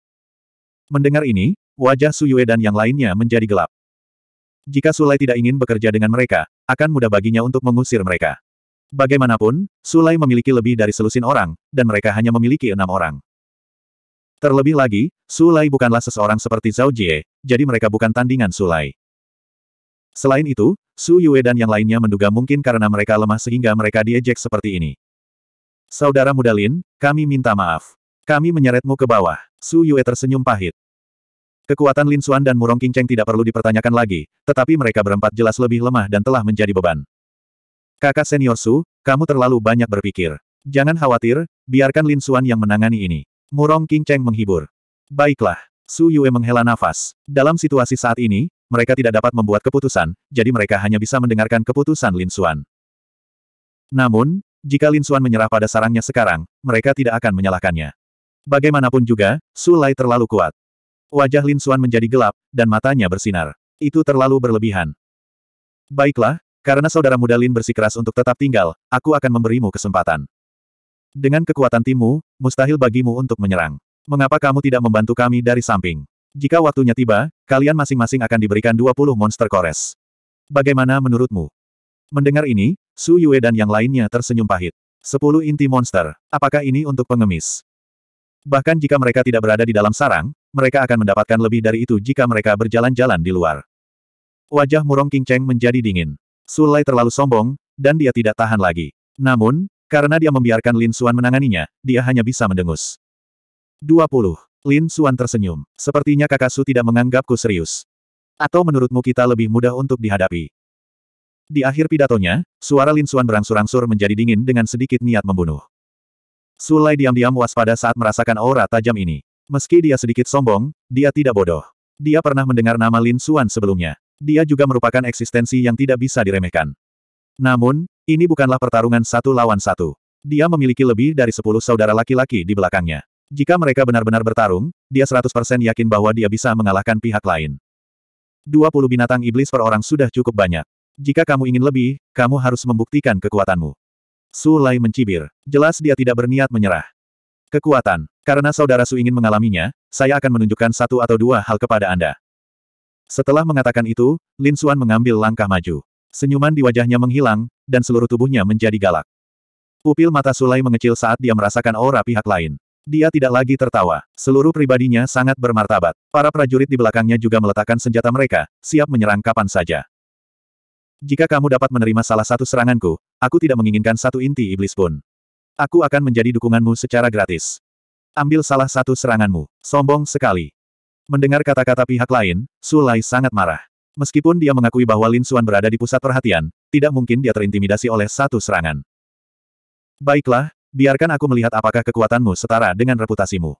Mendengar ini, wajah Suyue dan yang lainnya menjadi gelap. Jika Sulai tidak ingin bekerja dengan mereka, akan mudah baginya untuk mengusir mereka. Bagaimanapun, Sulai memiliki lebih dari selusin orang, dan mereka hanya memiliki enam orang. Terlebih lagi, Sulai bukanlah seseorang seperti Zhao Jie, jadi mereka bukan tandingan Sulai. Selain itu, Su Yue dan yang lainnya menduga mungkin karena mereka lemah sehingga mereka diejek seperti ini. Saudara muda Lin, kami minta maaf. Kami menyeretmu ke bawah. Su Yue tersenyum pahit. Kekuatan Lin Suan dan Murong King Cheng tidak perlu dipertanyakan lagi, tetapi mereka berempat jelas lebih lemah dan telah menjadi beban. Kakak senior Su, kamu terlalu banyak berpikir. Jangan khawatir, biarkan Lin Suan yang menangani ini. Murong King Cheng menghibur. Baiklah. Su Yue menghela nafas. Dalam situasi saat ini, mereka tidak dapat membuat keputusan, jadi mereka hanya bisa mendengarkan keputusan Lin Xuan. Namun, jika Lin Xuan menyerah pada sarangnya sekarang, mereka tidak akan menyalahkannya. Bagaimanapun juga, Su Lai terlalu kuat. Wajah Lin Xuan menjadi gelap, dan matanya bersinar. Itu terlalu berlebihan. Baiklah, karena saudara muda Lin bersikeras untuk tetap tinggal, aku akan memberimu kesempatan. Dengan kekuatan timu, mustahil bagimu untuk menyerang. Mengapa kamu tidak membantu kami dari samping? Jika waktunya tiba, kalian masing-masing akan diberikan 20 monster kores. Bagaimana menurutmu? Mendengar ini, Su Yue dan yang lainnya tersenyum pahit. 10 inti monster. Apakah ini untuk pengemis? Bahkan jika mereka tidak berada di dalam sarang, mereka akan mendapatkan lebih dari itu jika mereka berjalan-jalan di luar. Wajah murong King Cheng menjadi dingin. Sulai terlalu sombong, dan dia tidak tahan lagi. Namun, karena dia membiarkan Lin Xuan menanganinya, dia hanya bisa mendengus. 20. Lin Xuan tersenyum. Sepertinya kakak Su tidak menganggapku serius. Atau menurutmu kita lebih mudah untuk dihadapi? Di akhir pidatonya, suara Lin Xuan berangsur-angsur menjadi dingin dengan sedikit niat membunuh. Sulai diam-diam waspada saat merasakan aura tajam ini. Meski dia sedikit sombong, dia tidak bodoh. Dia pernah mendengar nama Lin Xuan sebelumnya. Dia juga merupakan eksistensi yang tidak bisa diremehkan. Namun, ini bukanlah pertarungan satu lawan satu. Dia memiliki lebih dari sepuluh saudara laki-laki di belakangnya. Jika mereka benar-benar bertarung, dia 100% yakin bahwa dia bisa mengalahkan pihak lain. Dua puluh binatang iblis per orang sudah cukup banyak. Jika kamu ingin lebih, kamu harus membuktikan kekuatanmu. Sulai mencibir. Jelas dia tidak berniat menyerah. Kekuatan. Karena saudara Su ingin mengalaminya, saya akan menunjukkan satu atau dua hal kepada Anda. Setelah mengatakan itu, Lin Suan mengambil langkah maju. Senyuman di wajahnya menghilang, dan seluruh tubuhnya menjadi galak. Pupil mata Sulai mengecil saat dia merasakan aura pihak lain. Dia tidak lagi tertawa. Seluruh pribadinya sangat bermartabat. Para prajurit di belakangnya juga meletakkan senjata mereka, siap menyerang kapan saja. Jika kamu dapat menerima salah satu seranganku, aku tidak menginginkan satu inti iblis pun. Aku akan menjadi dukunganmu secara gratis. Ambil salah satu seranganmu. Sombong sekali. Mendengar kata-kata pihak lain, Sulai sangat marah. Meskipun dia mengakui bahwa Lin Suan berada di pusat perhatian, tidak mungkin dia terintimidasi oleh satu serangan. Baiklah, biarkan aku melihat apakah kekuatanmu setara dengan reputasimu.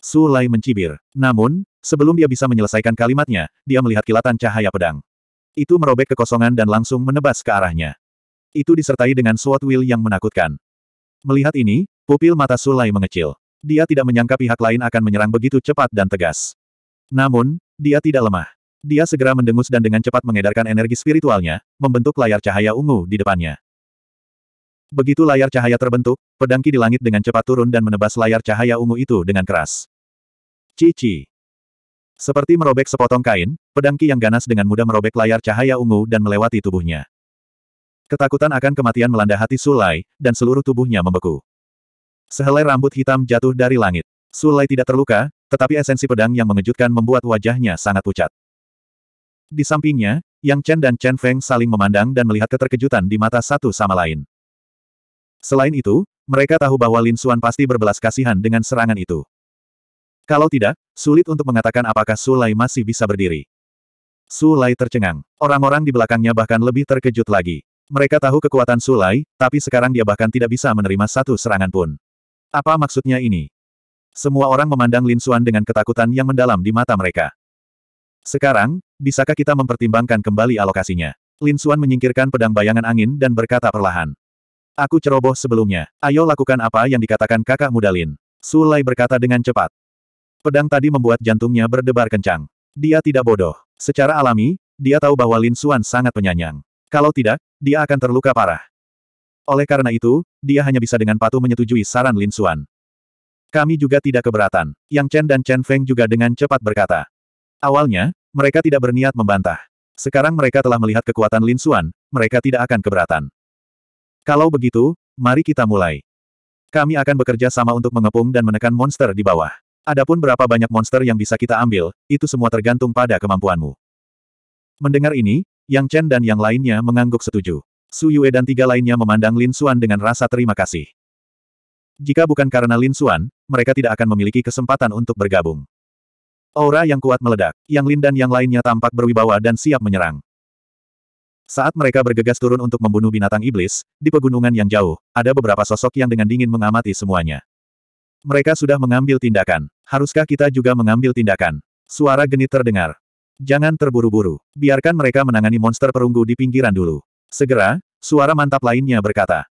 Sulai mencibir. Namun, sebelum dia bisa menyelesaikan kalimatnya, dia melihat kilatan cahaya pedang. Itu merobek kekosongan dan langsung menebas ke arahnya. Itu disertai dengan sword will yang menakutkan. Melihat ini, pupil mata Sulai mengecil. Dia tidak menyangka pihak lain akan menyerang begitu cepat dan tegas. Namun, dia tidak lemah. Dia segera mendengus dan dengan cepat mengedarkan energi spiritualnya, membentuk layar cahaya ungu di depannya. Begitu layar cahaya terbentuk, pedangki di langit dengan cepat turun dan menebas layar cahaya ungu itu dengan keras. Cici. Seperti merobek sepotong kain, pedangki yang ganas dengan mudah merobek layar cahaya ungu dan melewati tubuhnya. Ketakutan akan kematian melanda hati Sulai, dan seluruh tubuhnya membeku. Sehelai rambut hitam jatuh dari langit. Sulai tidak terluka, tetapi esensi pedang yang mengejutkan membuat wajahnya sangat pucat. Di sampingnya, Yang Chen dan Chen Feng saling memandang dan melihat keterkejutan di mata satu sama lain. Selain itu, mereka tahu bahwa Lin Xuan pasti berbelas kasihan dengan serangan itu. Kalau tidak, sulit untuk mengatakan apakah Sulai masih bisa berdiri. Sulai tercengang. Orang-orang di belakangnya bahkan lebih terkejut lagi. Mereka tahu kekuatan Sulai, tapi sekarang dia bahkan tidak bisa menerima satu serangan pun. Apa maksudnya ini? Semua orang memandang Lin Xuan dengan ketakutan yang mendalam di mata mereka. Sekarang, Bisakah kita mempertimbangkan kembali alokasinya? Lin Xuan menyingkirkan pedang bayangan angin dan berkata perlahan. Aku ceroboh sebelumnya. Ayo lakukan apa yang dikatakan kakak muda Lin. Sulai berkata dengan cepat. Pedang tadi membuat jantungnya berdebar kencang. Dia tidak bodoh. Secara alami, dia tahu bahwa Lin Xuan sangat penyanyang. Kalau tidak, dia akan terluka parah. Oleh karena itu, dia hanya bisa dengan patuh menyetujui saran Lin Xuan. Kami juga tidak keberatan. Yang Chen dan Chen Feng juga dengan cepat berkata. Awalnya, mereka tidak berniat membantah. Sekarang mereka telah melihat kekuatan Lin Xuan, mereka tidak akan keberatan. Kalau begitu, mari kita mulai. Kami akan bekerja sama untuk mengepung dan menekan monster di bawah. Adapun berapa banyak monster yang bisa kita ambil, itu semua tergantung pada kemampuanmu. Mendengar ini, Yang Chen dan yang lainnya mengangguk setuju. Su Yue dan tiga lainnya memandang Lin Xuan dengan rasa terima kasih. Jika bukan karena Lin Xuan, mereka tidak akan memiliki kesempatan untuk bergabung. Aura yang kuat meledak, Yang Lin dan yang lainnya tampak berwibawa dan siap menyerang. Saat mereka bergegas turun untuk membunuh binatang iblis, di pegunungan yang jauh, ada beberapa sosok yang dengan dingin mengamati semuanya. Mereka sudah mengambil tindakan. Haruskah kita juga mengambil tindakan? Suara genit terdengar. Jangan terburu-buru. Biarkan mereka menangani monster perunggu di pinggiran dulu. Segera, suara mantap lainnya berkata.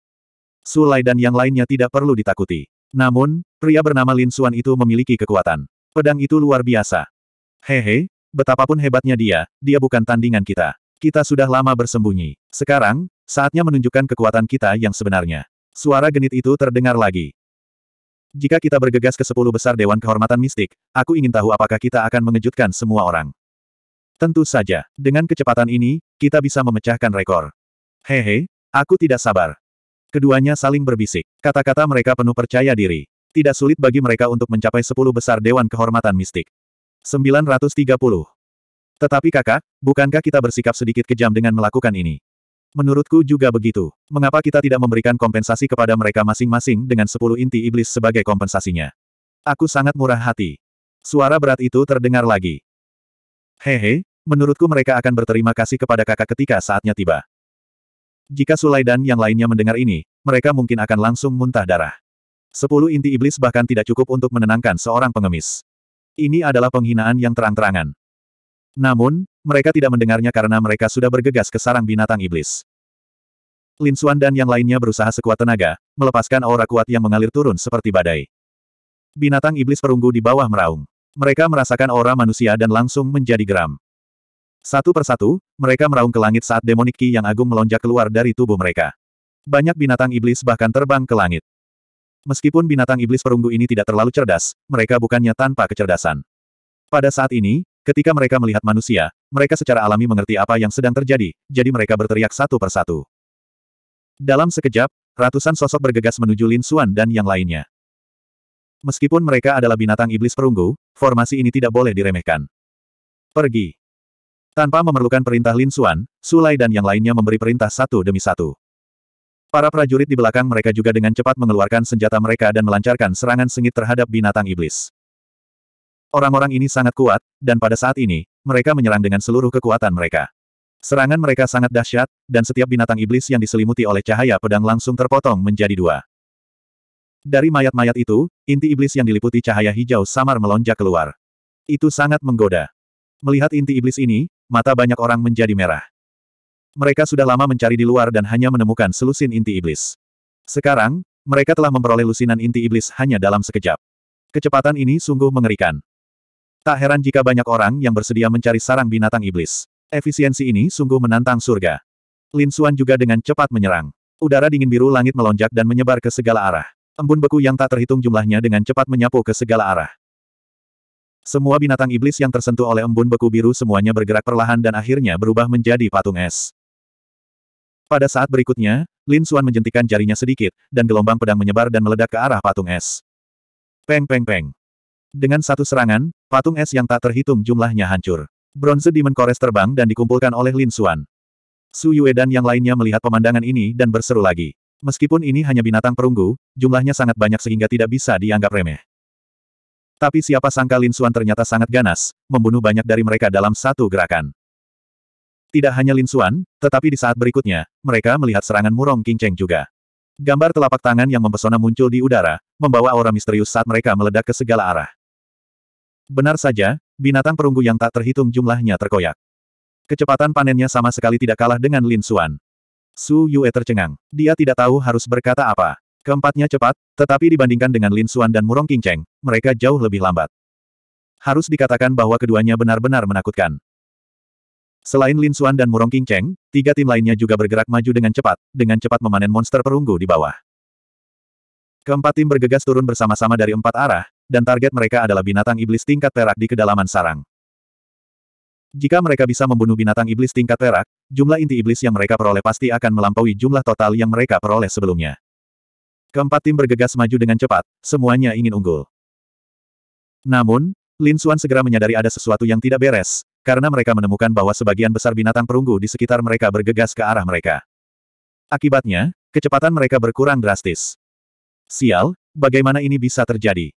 Sulai dan yang lainnya tidak perlu ditakuti. Namun, pria bernama Lin Xuan itu memiliki kekuatan. Pedang itu luar biasa. Hehe, betapapun hebatnya dia, dia bukan tandingan kita. Kita sudah lama bersembunyi. Sekarang, saatnya menunjukkan kekuatan kita yang sebenarnya. Suara genit itu terdengar lagi. Jika kita bergegas ke sepuluh besar Dewan Kehormatan Mistik, aku ingin tahu apakah kita akan mengejutkan semua orang. Tentu saja, dengan kecepatan ini, kita bisa memecahkan rekor. Hehe, aku tidak sabar. Keduanya saling berbisik. Kata-kata mereka penuh percaya diri. Tidak sulit bagi mereka untuk mencapai sepuluh besar Dewan Kehormatan Mistik. 930. Tetapi kakak, bukankah kita bersikap sedikit kejam dengan melakukan ini? Menurutku juga begitu. Mengapa kita tidak memberikan kompensasi kepada mereka masing-masing dengan sepuluh inti iblis sebagai kompensasinya? Aku sangat murah hati. Suara berat itu terdengar lagi. Hehe, menurutku mereka akan berterima kasih kepada kakak ketika saatnya tiba. Jika Sulai yang lainnya mendengar ini, mereka mungkin akan langsung muntah darah. Sepuluh inti iblis bahkan tidak cukup untuk menenangkan seorang pengemis. Ini adalah penghinaan yang terang-terangan. Namun, mereka tidak mendengarnya karena mereka sudah bergegas ke sarang binatang iblis. Lin Xuan dan yang lainnya berusaha sekuat tenaga, melepaskan aura kuat yang mengalir turun seperti badai. Binatang iblis perunggu di bawah meraung. Mereka merasakan aura manusia dan langsung menjadi geram. Satu persatu, mereka meraung ke langit saat demonik Ki yang agung melonjak keluar dari tubuh mereka. Banyak binatang iblis bahkan terbang ke langit. Meskipun binatang iblis perunggu ini tidak terlalu cerdas, mereka bukannya tanpa kecerdasan. Pada saat ini, ketika mereka melihat manusia, mereka secara alami mengerti apa yang sedang terjadi, jadi mereka berteriak satu persatu. Dalam sekejap, ratusan sosok bergegas menuju Lin Xuan dan yang lainnya. Meskipun mereka adalah binatang iblis perunggu, formasi ini tidak boleh diremehkan. Pergi. Tanpa memerlukan perintah Lin Xuan, Sulai dan yang lainnya memberi perintah satu demi satu. Para prajurit di belakang mereka juga dengan cepat mengeluarkan senjata mereka dan melancarkan serangan sengit terhadap binatang iblis. Orang-orang ini sangat kuat, dan pada saat ini, mereka menyerang dengan seluruh kekuatan mereka. Serangan mereka sangat dahsyat, dan setiap binatang iblis yang diselimuti oleh cahaya pedang langsung terpotong menjadi dua. Dari mayat-mayat itu, inti iblis yang diliputi cahaya hijau samar melonjak keluar. Itu sangat menggoda. Melihat inti iblis ini, mata banyak orang menjadi merah. Mereka sudah lama mencari di luar dan hanya menemukan selusin inti iblis. Sekarang, mereka telah memperoleh lusinan inti iblis hanya dalam sekejap. Kecepatan ini sungguh mengerikan. Tak heran jika banyak orang yang bersedia mencari sarang binatang iblis. Efisiensi ini sungguh menantang surga. Lin Suan juga dengan cepat menyerang. Udara dingin biru langit melonjak dan menyebar ke segala arah. Embun beku yang tak terhitung jumlahnya dengan cepat menyapu ke segala arah. Semua binatang iblis yang tersentuh oleh embun beku biru semuanya bergerak perlahan dan akhirnya berubah menjadi patung es. Pada saat berikutnya, Lin Suan menjentikan jarinya sedikit, dan gelombang pedang menyebar dan meledak ke arah patung es. Peng peng peng. Dengan satu serangan, patung es yang tak terhitung jumlahnya hancur. Bronze Demon Kores terbang dan dikumpulkan oleh Lin Suan. Su Yue dan yang lainnya melihat pemandangan ini dan berseru lagi. Meskipun ini hanya binatang perunggu, jumlahnya sangat banyak sehingga tidak bisa dianggap remeh. Tapi siapa sangka Lin Suan ternyata sangat ganas, membunuh banyak dari mereka dalam satu gerakan. Tidak hanya Lin Xuan, tetapi di saat berikutnya, mereka melihat serangan murong King Cheng juga. Gambar telapak tangan yang mempesona muncul di udara, membawa aura misterius saat mereka meledak ke segala arah. Benar saja, binatang perunggu yang tak terhitung jumlahnya terkoyak. Kecepatan panennya sama sekali tidak kalah dengan Lin Xuan. Su Yue tercengang. Dia tidak tahu harus berkata apa. Keempatnya cepat, tetapi dibandingkan dengan Lin Xuan dan Murong King Cheng, mereka jauh lebih lambat. Harus dikatakan bahwa keduanya benar-benar menakutkan. Selain Lin Suan dan Murong King Cheng, tiga tim lainnya juga bergerak maju dengan cepat, dengan cepat memanen monster perunggu di bawah. Keempat tim bergegas turun bersama-sama dari empat arah, dan target mereka adalah binatang iblis tingkat perak di kedalaman sarang. Jika mereka bisa membunuh binatang iblis tingkat perak, jumlah inti iblis yang mereka peroleh pasti akan melampaui jumlah total yang mereka peroleh sebelumnya. Keempat tim bergegas maju dengan cepat, semuanya ingin unggul. Namun, Lin Suan segera menyadari ada sesuatu yang tidak beres, karena mereka menemukan bahwa sebagian besar binatang perunggu di sekitar mereka bergegas ke arah mereka. Akibatnya, kecepatan mereka berkurang drastis. Sial, bagaimana ini bisa terjadi?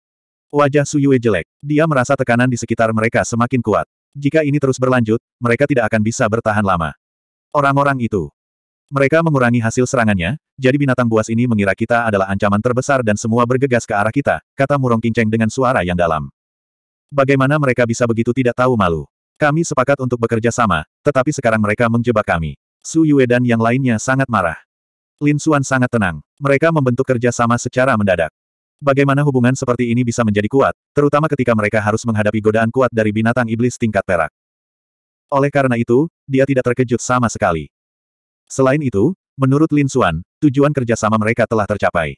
Wajah Suyue jelek. Dia merasa tekanan di sekitar mereka semakin kuat. Jika ini terus berlanjut, mereka tidak akan bisa bertahan lama. Orang-orang itu. Mereka mengurangi hasil serangannya, jadi binatang buas ini mengira kita adalah ancaman terbesar dan semua bergegas ke arah kita, kata Murong Kinceng dengan suara yang dalam. Bagaimana mereka bisa begitu tidak tahu malu? Kami sepakat untuk bekerja sama, tetapi sekarang mereka menjebak kami. Su Yue dan yang lainnya sangat marah. Lin Xuan sangat tenang. Mereka membentuk kerja sama secara mendadak. Bagaimana hubungan seperti ini bisa menjadi kuat, terutama ketika mereka harus menghadapi godaan kuat dari binatang iblis tingkat perak. Oleh karena itu, dia tidak terkejut sama sekali. Selain itu, menurut Lin Xuan, tujuan kerjasama mereka telah tercapai.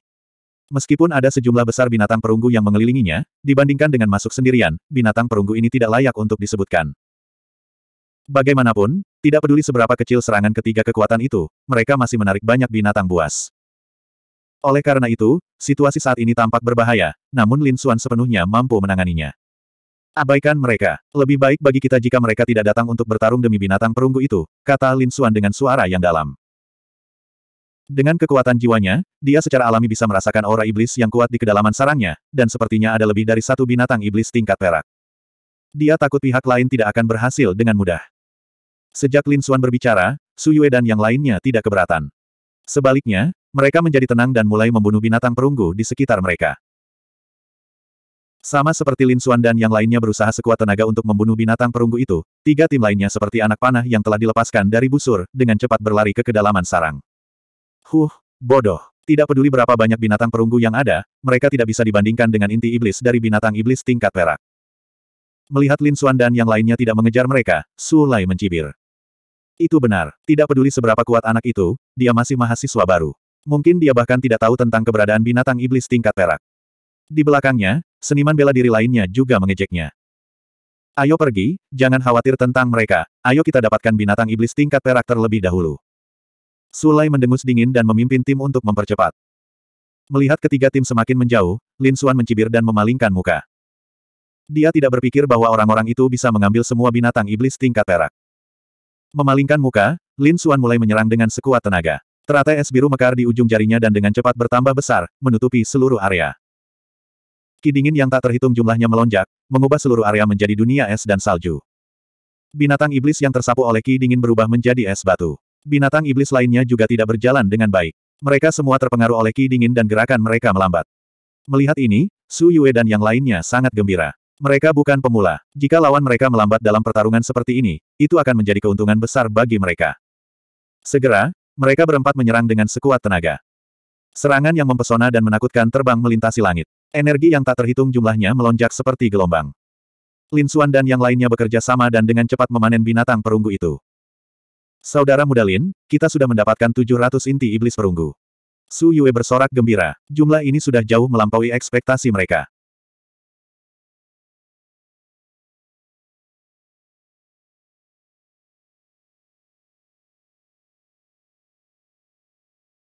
Meskipun ada sejumlah besar binatang perunggu yang mengelilinginya, dibandingkan dengan masuk sendirian, binatang perunggu ini tidak layak untuk disebutkan. Bagaimanapun, tidak peduli seberapa kecil serangan ketiga kekuatan itu, mereka masih menarik banyak binatang buas. Oleh karena itu, situasi saat ini tampak berbahaya, namun Lin Xuan sepenuhnya mampu menanganinya. Abaikan mereka. Lebih baik bagi kita jika mereka tidak datang untuk bertarung demi binatang perunggu itu, kata Lin Xuan dengan suara yang dalam. Dengan kekuatan jiwanya, dia secara alami bisa merasakan aura iblis yang kuat di kedalaman sarangnya, dan sepertinya ada lebih dari satu binatang iblis tingkat perak. Dia takut pihak lain tidak akan berhasil dengan mudah. Sejak Lin Xuan berbicara, Su Yue dan yang lainnya tidak keberatan. Sebaliknya, mereka menjadi tenang dan mulai membunuh binatang perunggu di sekitar mereka. Sama seperti Lin Xuan dan yang lainnya berusaha sekuat tenaga untuk membunuh binatang perunggu itu, tiga tim lainnya seperti anak panah yang telah dilepaskan dari busur, dengan cepat berlari ke kedalaman sarang. Huh, bodoh. Tidak peduli berapa banyak binatang perunggu yang ada, mereka tidak bisa dibandingkan dengan inti iblis dari binatang iblis tingkat perak. Melihat Lin Xuan dan yang lainnya tidak mengejar mereka, Su Lai mencibir. Itu benar, tidak peduli seberapa kuat anak itu, dia masih mahasiswa baru. Mungkin dia bahkan tidak tahu tentang keberadaan binatang iblis tingkat perak. Di belakangnya, seniman bela diri lainnya juga mengejeknya. Ayo pergi, jangan khawatir tentang mereka, ayo kita dapatkan binatang iblis tingkat perak terlebih dahulu. Sulai mendengus dingin dan memimpin tim untuk mempercepat. Melihat ketiga tim semakin menjauh, Lin Xuan mencibir dan memalingkan muka. Dia tidak berpikir bahwa orang-orang itu bisa mengambil semua binatang iblis tingkat perak. Memalingkan muka, Lin Xuan mulai menyerang dengan sekuat tenaga. Teratai es biru mekar di ujung jarinya dan dengan cepat bertambah besar, menutupi seluruh area. Ki dingin yang tak terhitung jumlahnya melonjak, mengubah seluruh area menjadi dunia es dan salju. Binatang iblis yang tersapu oleh ki dingin berubah menjadi es batu. Binatang iblis lainnya juga tidak berjalan dengan baik. Mereka semua terpengaruh oleh ki dingin dan gerakan mereka melambat. Melihat ini, Su Yue dan yang lainnya sangat gembira. Mereka bukan pemula. Jika lawan mereka melambat dalam pertarungan seperti ini, itu akan menjadi keuntungan besar bagi mereka. Segera, mereka berempat menyerang dengan sekuat tenaga. Serangan yang mempesona dan menakutkan terbang melintasi langit. Energi yang tak terhitung jumlahnya melonjak seperti gelombang. Lin Xuan dan yang lainnya bekerja sama dan dengan cepat memanen binatang perunggu itu. Saudara muda Lin, kita sudah mendapatkan 700 inti iblis perunggu. Su Yue bersorak gembira, jumlah ini sudah jauh melampaui ekspektasi mereka.